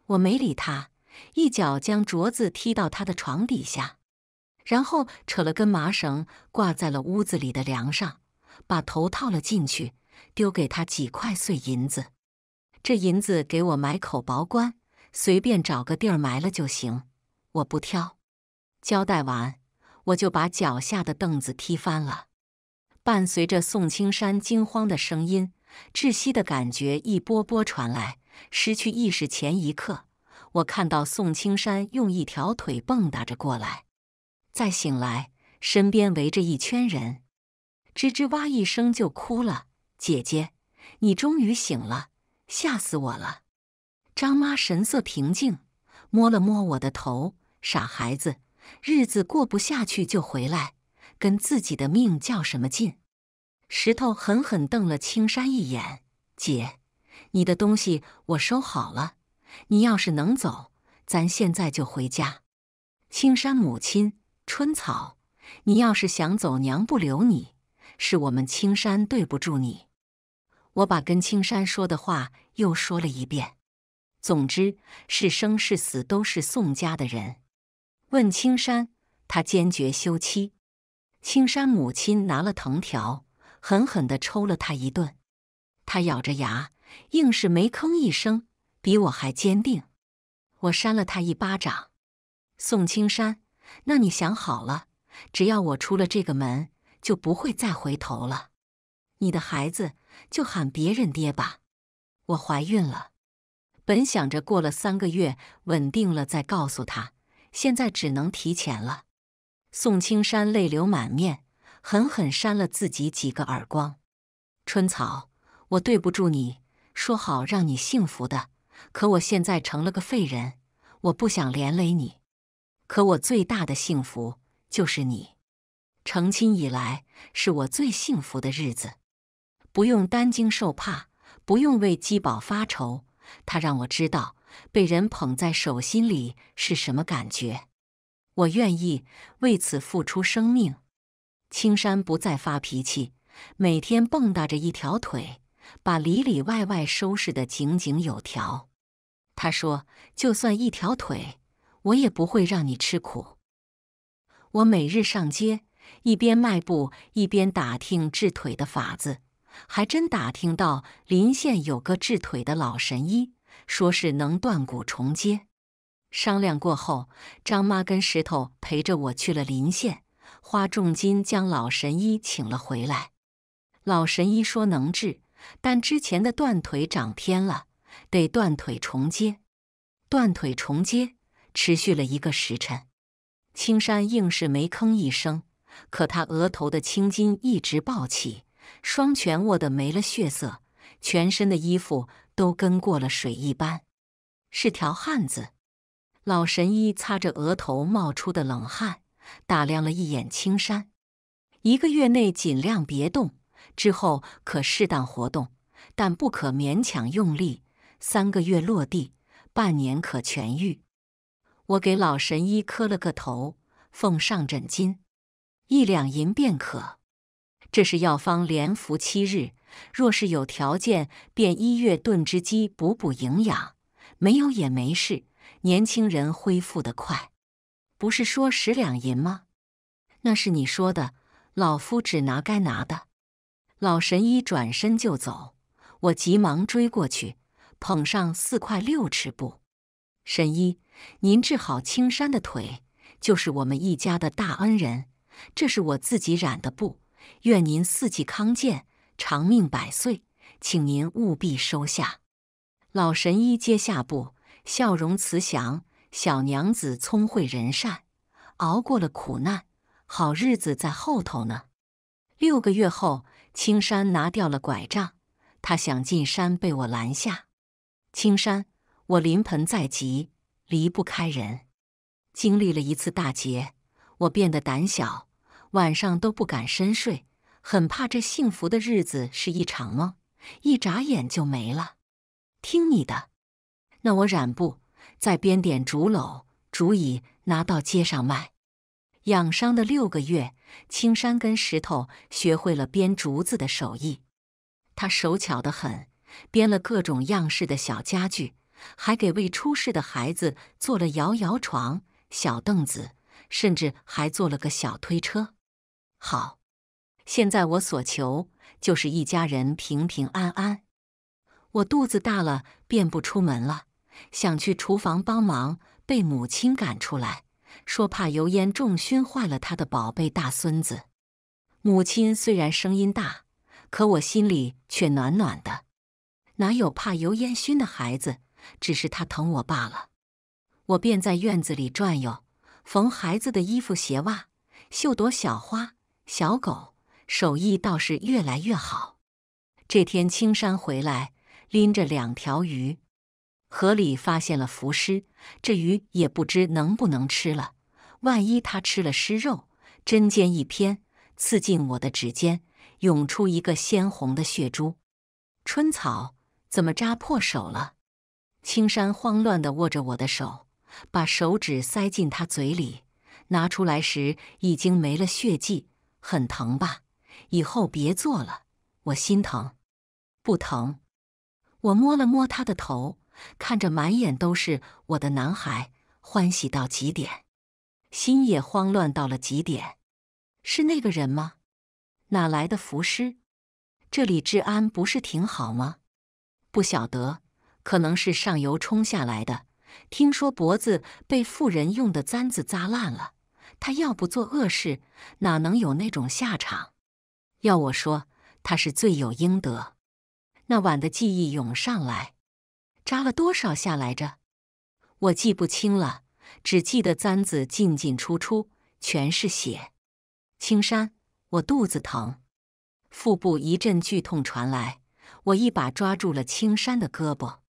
我没理他，一脚将镯子踢到他的床底下。然后扯了根麻绳挂在了屋子里的梁上，把头套了进去，丢给他几块碎银子。这银子给我买口薄棺，随便找个地儿埋了就行，我不挑。交代完，我就把脚下的凳子踢翻了。伴随着宋青山惊慌的声音，窒息的感觉一波波传来。失去意识前一刻，我看到宋青山用一条腿蹦跶着过来。再醒来，身边围着一圈人，吱吱哇一声就哭了。姐姐，你终于醒了，吓死我了！张妈神色平静，摸了摸我的头，傻孩子，日子过不下去就回来，跟自己的命较什么劲？石头狠狠瞪了青山一眼，姐，你的东西我收好了，你要是能走，咱现在就回家。青山母亲。春草，你要是想走，娘不留你。是我们青山对不住你。我把跟青山说的话又说了一遍。总之，是生是死都是宋家的人。问青山，他坚决休妻。青山母亲拿了藤条，狠狠的抽了他一顿。他咬着牙，硬是没吭一声，比我还坚定。我扇了他一巴掌。宋青山。那你想好了？只要我出了这个门，就不会再回头了。你的孩子就喊别人爹吧。我怀孕了，本想着过了三个月稳定了再告诉他，现在只能提前了。宋青山泪流满面，狠狠扇了自己几个耳光。春草，我对不住你，说好让你幸福的，可我现在成了个废人，我不想连累你。可我最大的幸福就是你，成亲以来是我最幸福的日子，不用担惊受怕，不用为鸡宝发愁，他让我知道被人捧在手心里是什么感觉，我愿意为此付出生命。青山不再发脾气，每天蹦跶着一条腿，把里里外外收拾得井井有条。他说：“就算一条腿。”我也不会让你吃苦。我每日上街，一边迈步一边打听治腿的法子，还真打听到临县有个治腿的老神医，说是能断骨重接。商量过后，张妈跟石头陪着我去了临县，花重金将老神医请了回来。老神医说能治，但之前的断腿长偏了，得断腿重接。断腿重接。持续了一个时辰，青山硬是没吭一声，可他额头的青筋一直暴起，双拳握得没了血色，全身的衣服都跟过了水一般，是条汉子。老神医擦着额头冒出的冷汗，打量了一眼青山，一个月内尽量别动，之后可适当活动，但不可勉强用力。三个月落地，半年可痊愈。我给老神医磕了个头，奉上枕金一两银便可。这是药方，连服七日。若是有条件，便一月炖只鸡补补营养；没有也没事，年轻人恢复得快。不是说十两银吗？那是你说的，老夫只拿该拿的。老神医转身就走，我急忙追过去，捧上四块六尺布。神医。您治好青山的腿，就是我们一家的大恩人。这是我自己染的布，愿您四季康健，长命百岁。请您务必收下。老神医接下布，笑容慈祥。小娘子聪慧仁善，熬过了苦难，好日子在后头呢。六个月后，青山拿掉了拐杖，他想进山，被我拦下。青山，我临盆在即。离不开人，经历了一次大劫，我变得胆小，晚上都不敢深睡，很怕这幸福的日子是一场梦，一眨眼就没了。听你的，那我染布，再编点竹篓、竹椅，拿到街上卖。养伤的六个月，青山跟石头学会了编竹子的手艺，他手巧得很，编了各种样式的小家具。还给未出世的孩子做了摇摇床、小凳子，甚至还做了个小推车。好，现在我所求就是一家人平平安安。我肚子大了，便不出门了，想去厨房帮忙，被母亲赶出来，说怕油烟重熏坏了他的宝贝大孙子。母亲虽然声音大，可我心里却暖暖的。哪有怕油烟熏的孩子？只是他疼我罢了，我便在院子里转悠，缝孩子的衣服、鞋袜，绣朵小花、小狗，手艺倒是越来越好。这天青山回来，拎着两条鱼，河里发现了浮尸，这鱼也不知能不能吃了。万一他吃了尸肉，针尖一偏，刺进我的指尖，涌出一个鲜红的血珠。春草，怎么扎破手了？青山慌乱的握着我的手，把手指塞进他嘴里，拿出来时已经没了血迹，很疼吧？以后别做了，我心疼。不疼。我摸了摸他的头，看着满眼都是我的男孩，欢喜到极点，心也慌乱到了极点。是那个人吗？哪来的浮尸？这里治安不是挺好吗？不晓得。可能是上游冲下来的。听说脖子被富人用的簪子扎烂了。他要不做恶事，哪能有那种下场？要我说，他是罪有应得。那晚的记忆涌上来，扎了多少下来着？我记不清了，只记得簪子进进出出，全是血。青山，我肚子疼，腹部一阵剧痛传来，我一把抓住了青山的胳膊。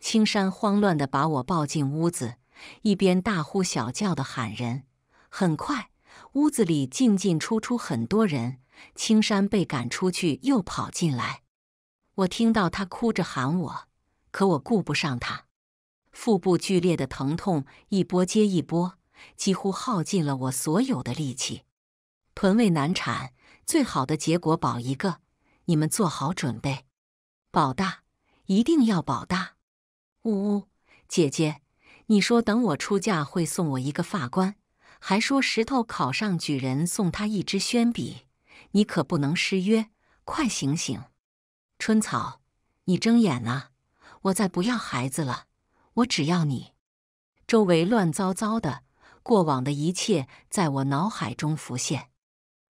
青山慌乱地把我抱进屋子，一边大呼小叫地喊人。很快，屋子里进进出出很多人。青山被赶出去，又跑进来。我听到他哭着喊我，可我顾不上他。腹部剧烈的疼痛一波接一波，几乎耗尽了我所有的力气。臀位难产，最好的结果保一个。你们做好准备，保大，一定要保大。呜呜，姐姐，你说等我出嫁会送我一个发冠，还说石头考上举人送他一支宣笔，你可不能失约！快醒醒，春草，你睁眼啊！我再不要孩子了，我只要你。周围乱糟糟的，过往的一切在我脑海中浮现：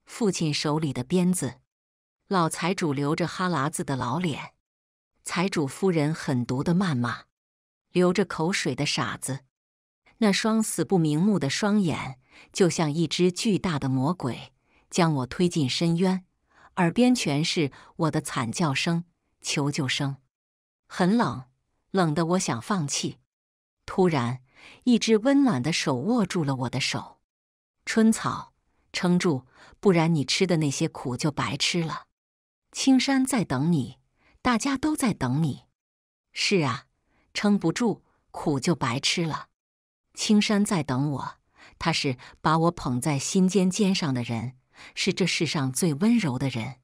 父亲手里的鞭子，老财主留着哈喇子的老脸，财主夫人狠毒的谩骂。流着口水的傻子，那双死不瞑目的双眼就像一只巨大的魔鬼，将我推进深渊。耳边全是我的惨叫声、求救声。很冷，冷得我想放弃。突然，一只温暖的手握住了我的手。春草，撑住，不然你吃的那些苦就白吃了。青山在等你，大家都在等你。是啊。撑不住，苦就白吃了。青山在等我，他是把我捧在心尖尖上的人，是这世上最温柔的人。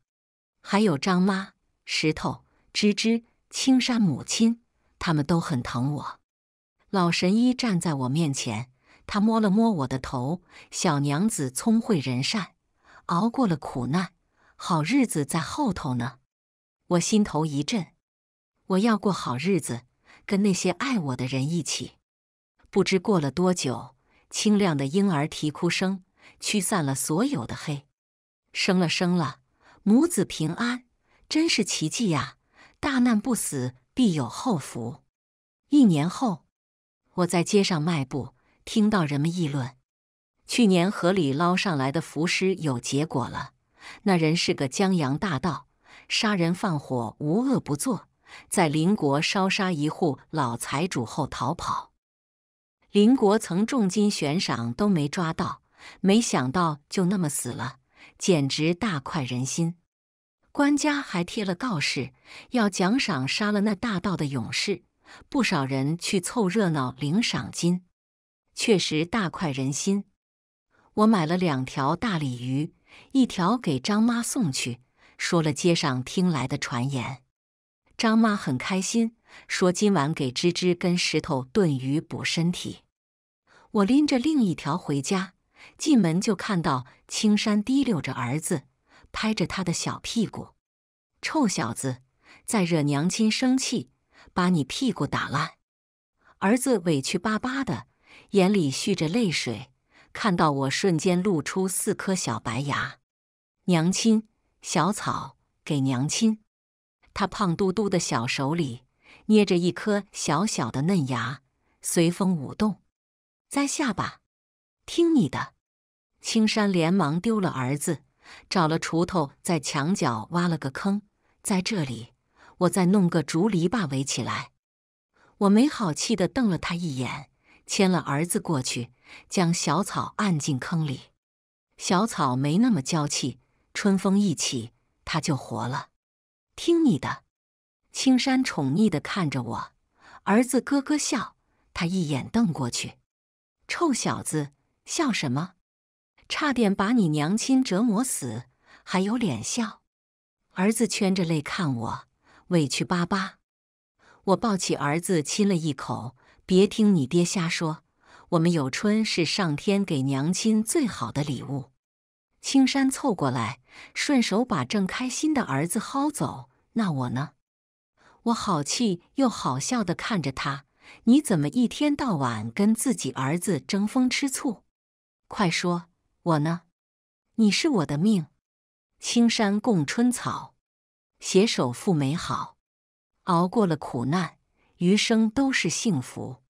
还有张妈、石头、芝芝、青山母亲，他们都很疼我。老神医站在我面前，他摸了摸我的头：“小娘子聪慧人善，熬过了苦难，好日子在后头呢。”我心头一震，我要过好日子。跟那些爱我的人一起，不知过了多久，清亮的婴儿啼哭声驱散了所有的黑。生了，生了，母子平安，真是奇迹呀！大难不死，必有后福。一年后，我在街上迈步，听到人们议论：去年河里捞上来的浮尸有结果了，那人是个江洋大盗，杀人放火，无恶不作。在邻国烧杀一户老财主后逃跑，邻国曾重金悬赏都没抓到，没想到就那么死了，简直大快人心。官家还贴了告示，要奖赏杀了那大盗的勇士，不少人去凑热闹领赏金，确实大快人心。我买了两条大鲤鱼，一条给张妈送去，说了街上听来的传言。张妈很开心，说今晚给芝芝跟石头炖鱼补身体。我拎着另一条回家，进门就看到青山提溜着儿子，拍着他的小屁股：“臭小子，再惹娘亲生气，把你屁股打烂！”儿子委屈巴巴的，眼里蓄着泪水，看到我瞬间露出四颗小白牙：“娘亲，小草给娘亲。”他胖嘟嘟的小手里捏着一颗小小的嫩芽，随风舞动。栽下吧，听你的。青山连忙丢了儿子，找了锄头，在墙角挖了个坑。在这里，我再弄个竹篱笆围起来。我没好气的瞪了他一眼，牵了儿子过去，将小草按进坑里。小草没那么娇气，春风一起，它就活了。听你的，青山宠溺的看着我，儿子咯咯笑。他一眼瞪过去，臭小子，笑什么？差点把你娘亲折磨死，还有脸笑？儿子圈着泪看我，委屈巴巴。我抱起儿子亲了一口，别听你爹瞎说，我们有春是上天给娘亲最好的礼物。青山凑过来，顺手把正开心的儿子薅走。那我呢？我好气又好笑的看着他，你怎么一天到晚跟自己儿子争风吃醋？快说，我呢？你是我的命，青山共春草，携手赴美好，熬过了苦难，余生都是幸福。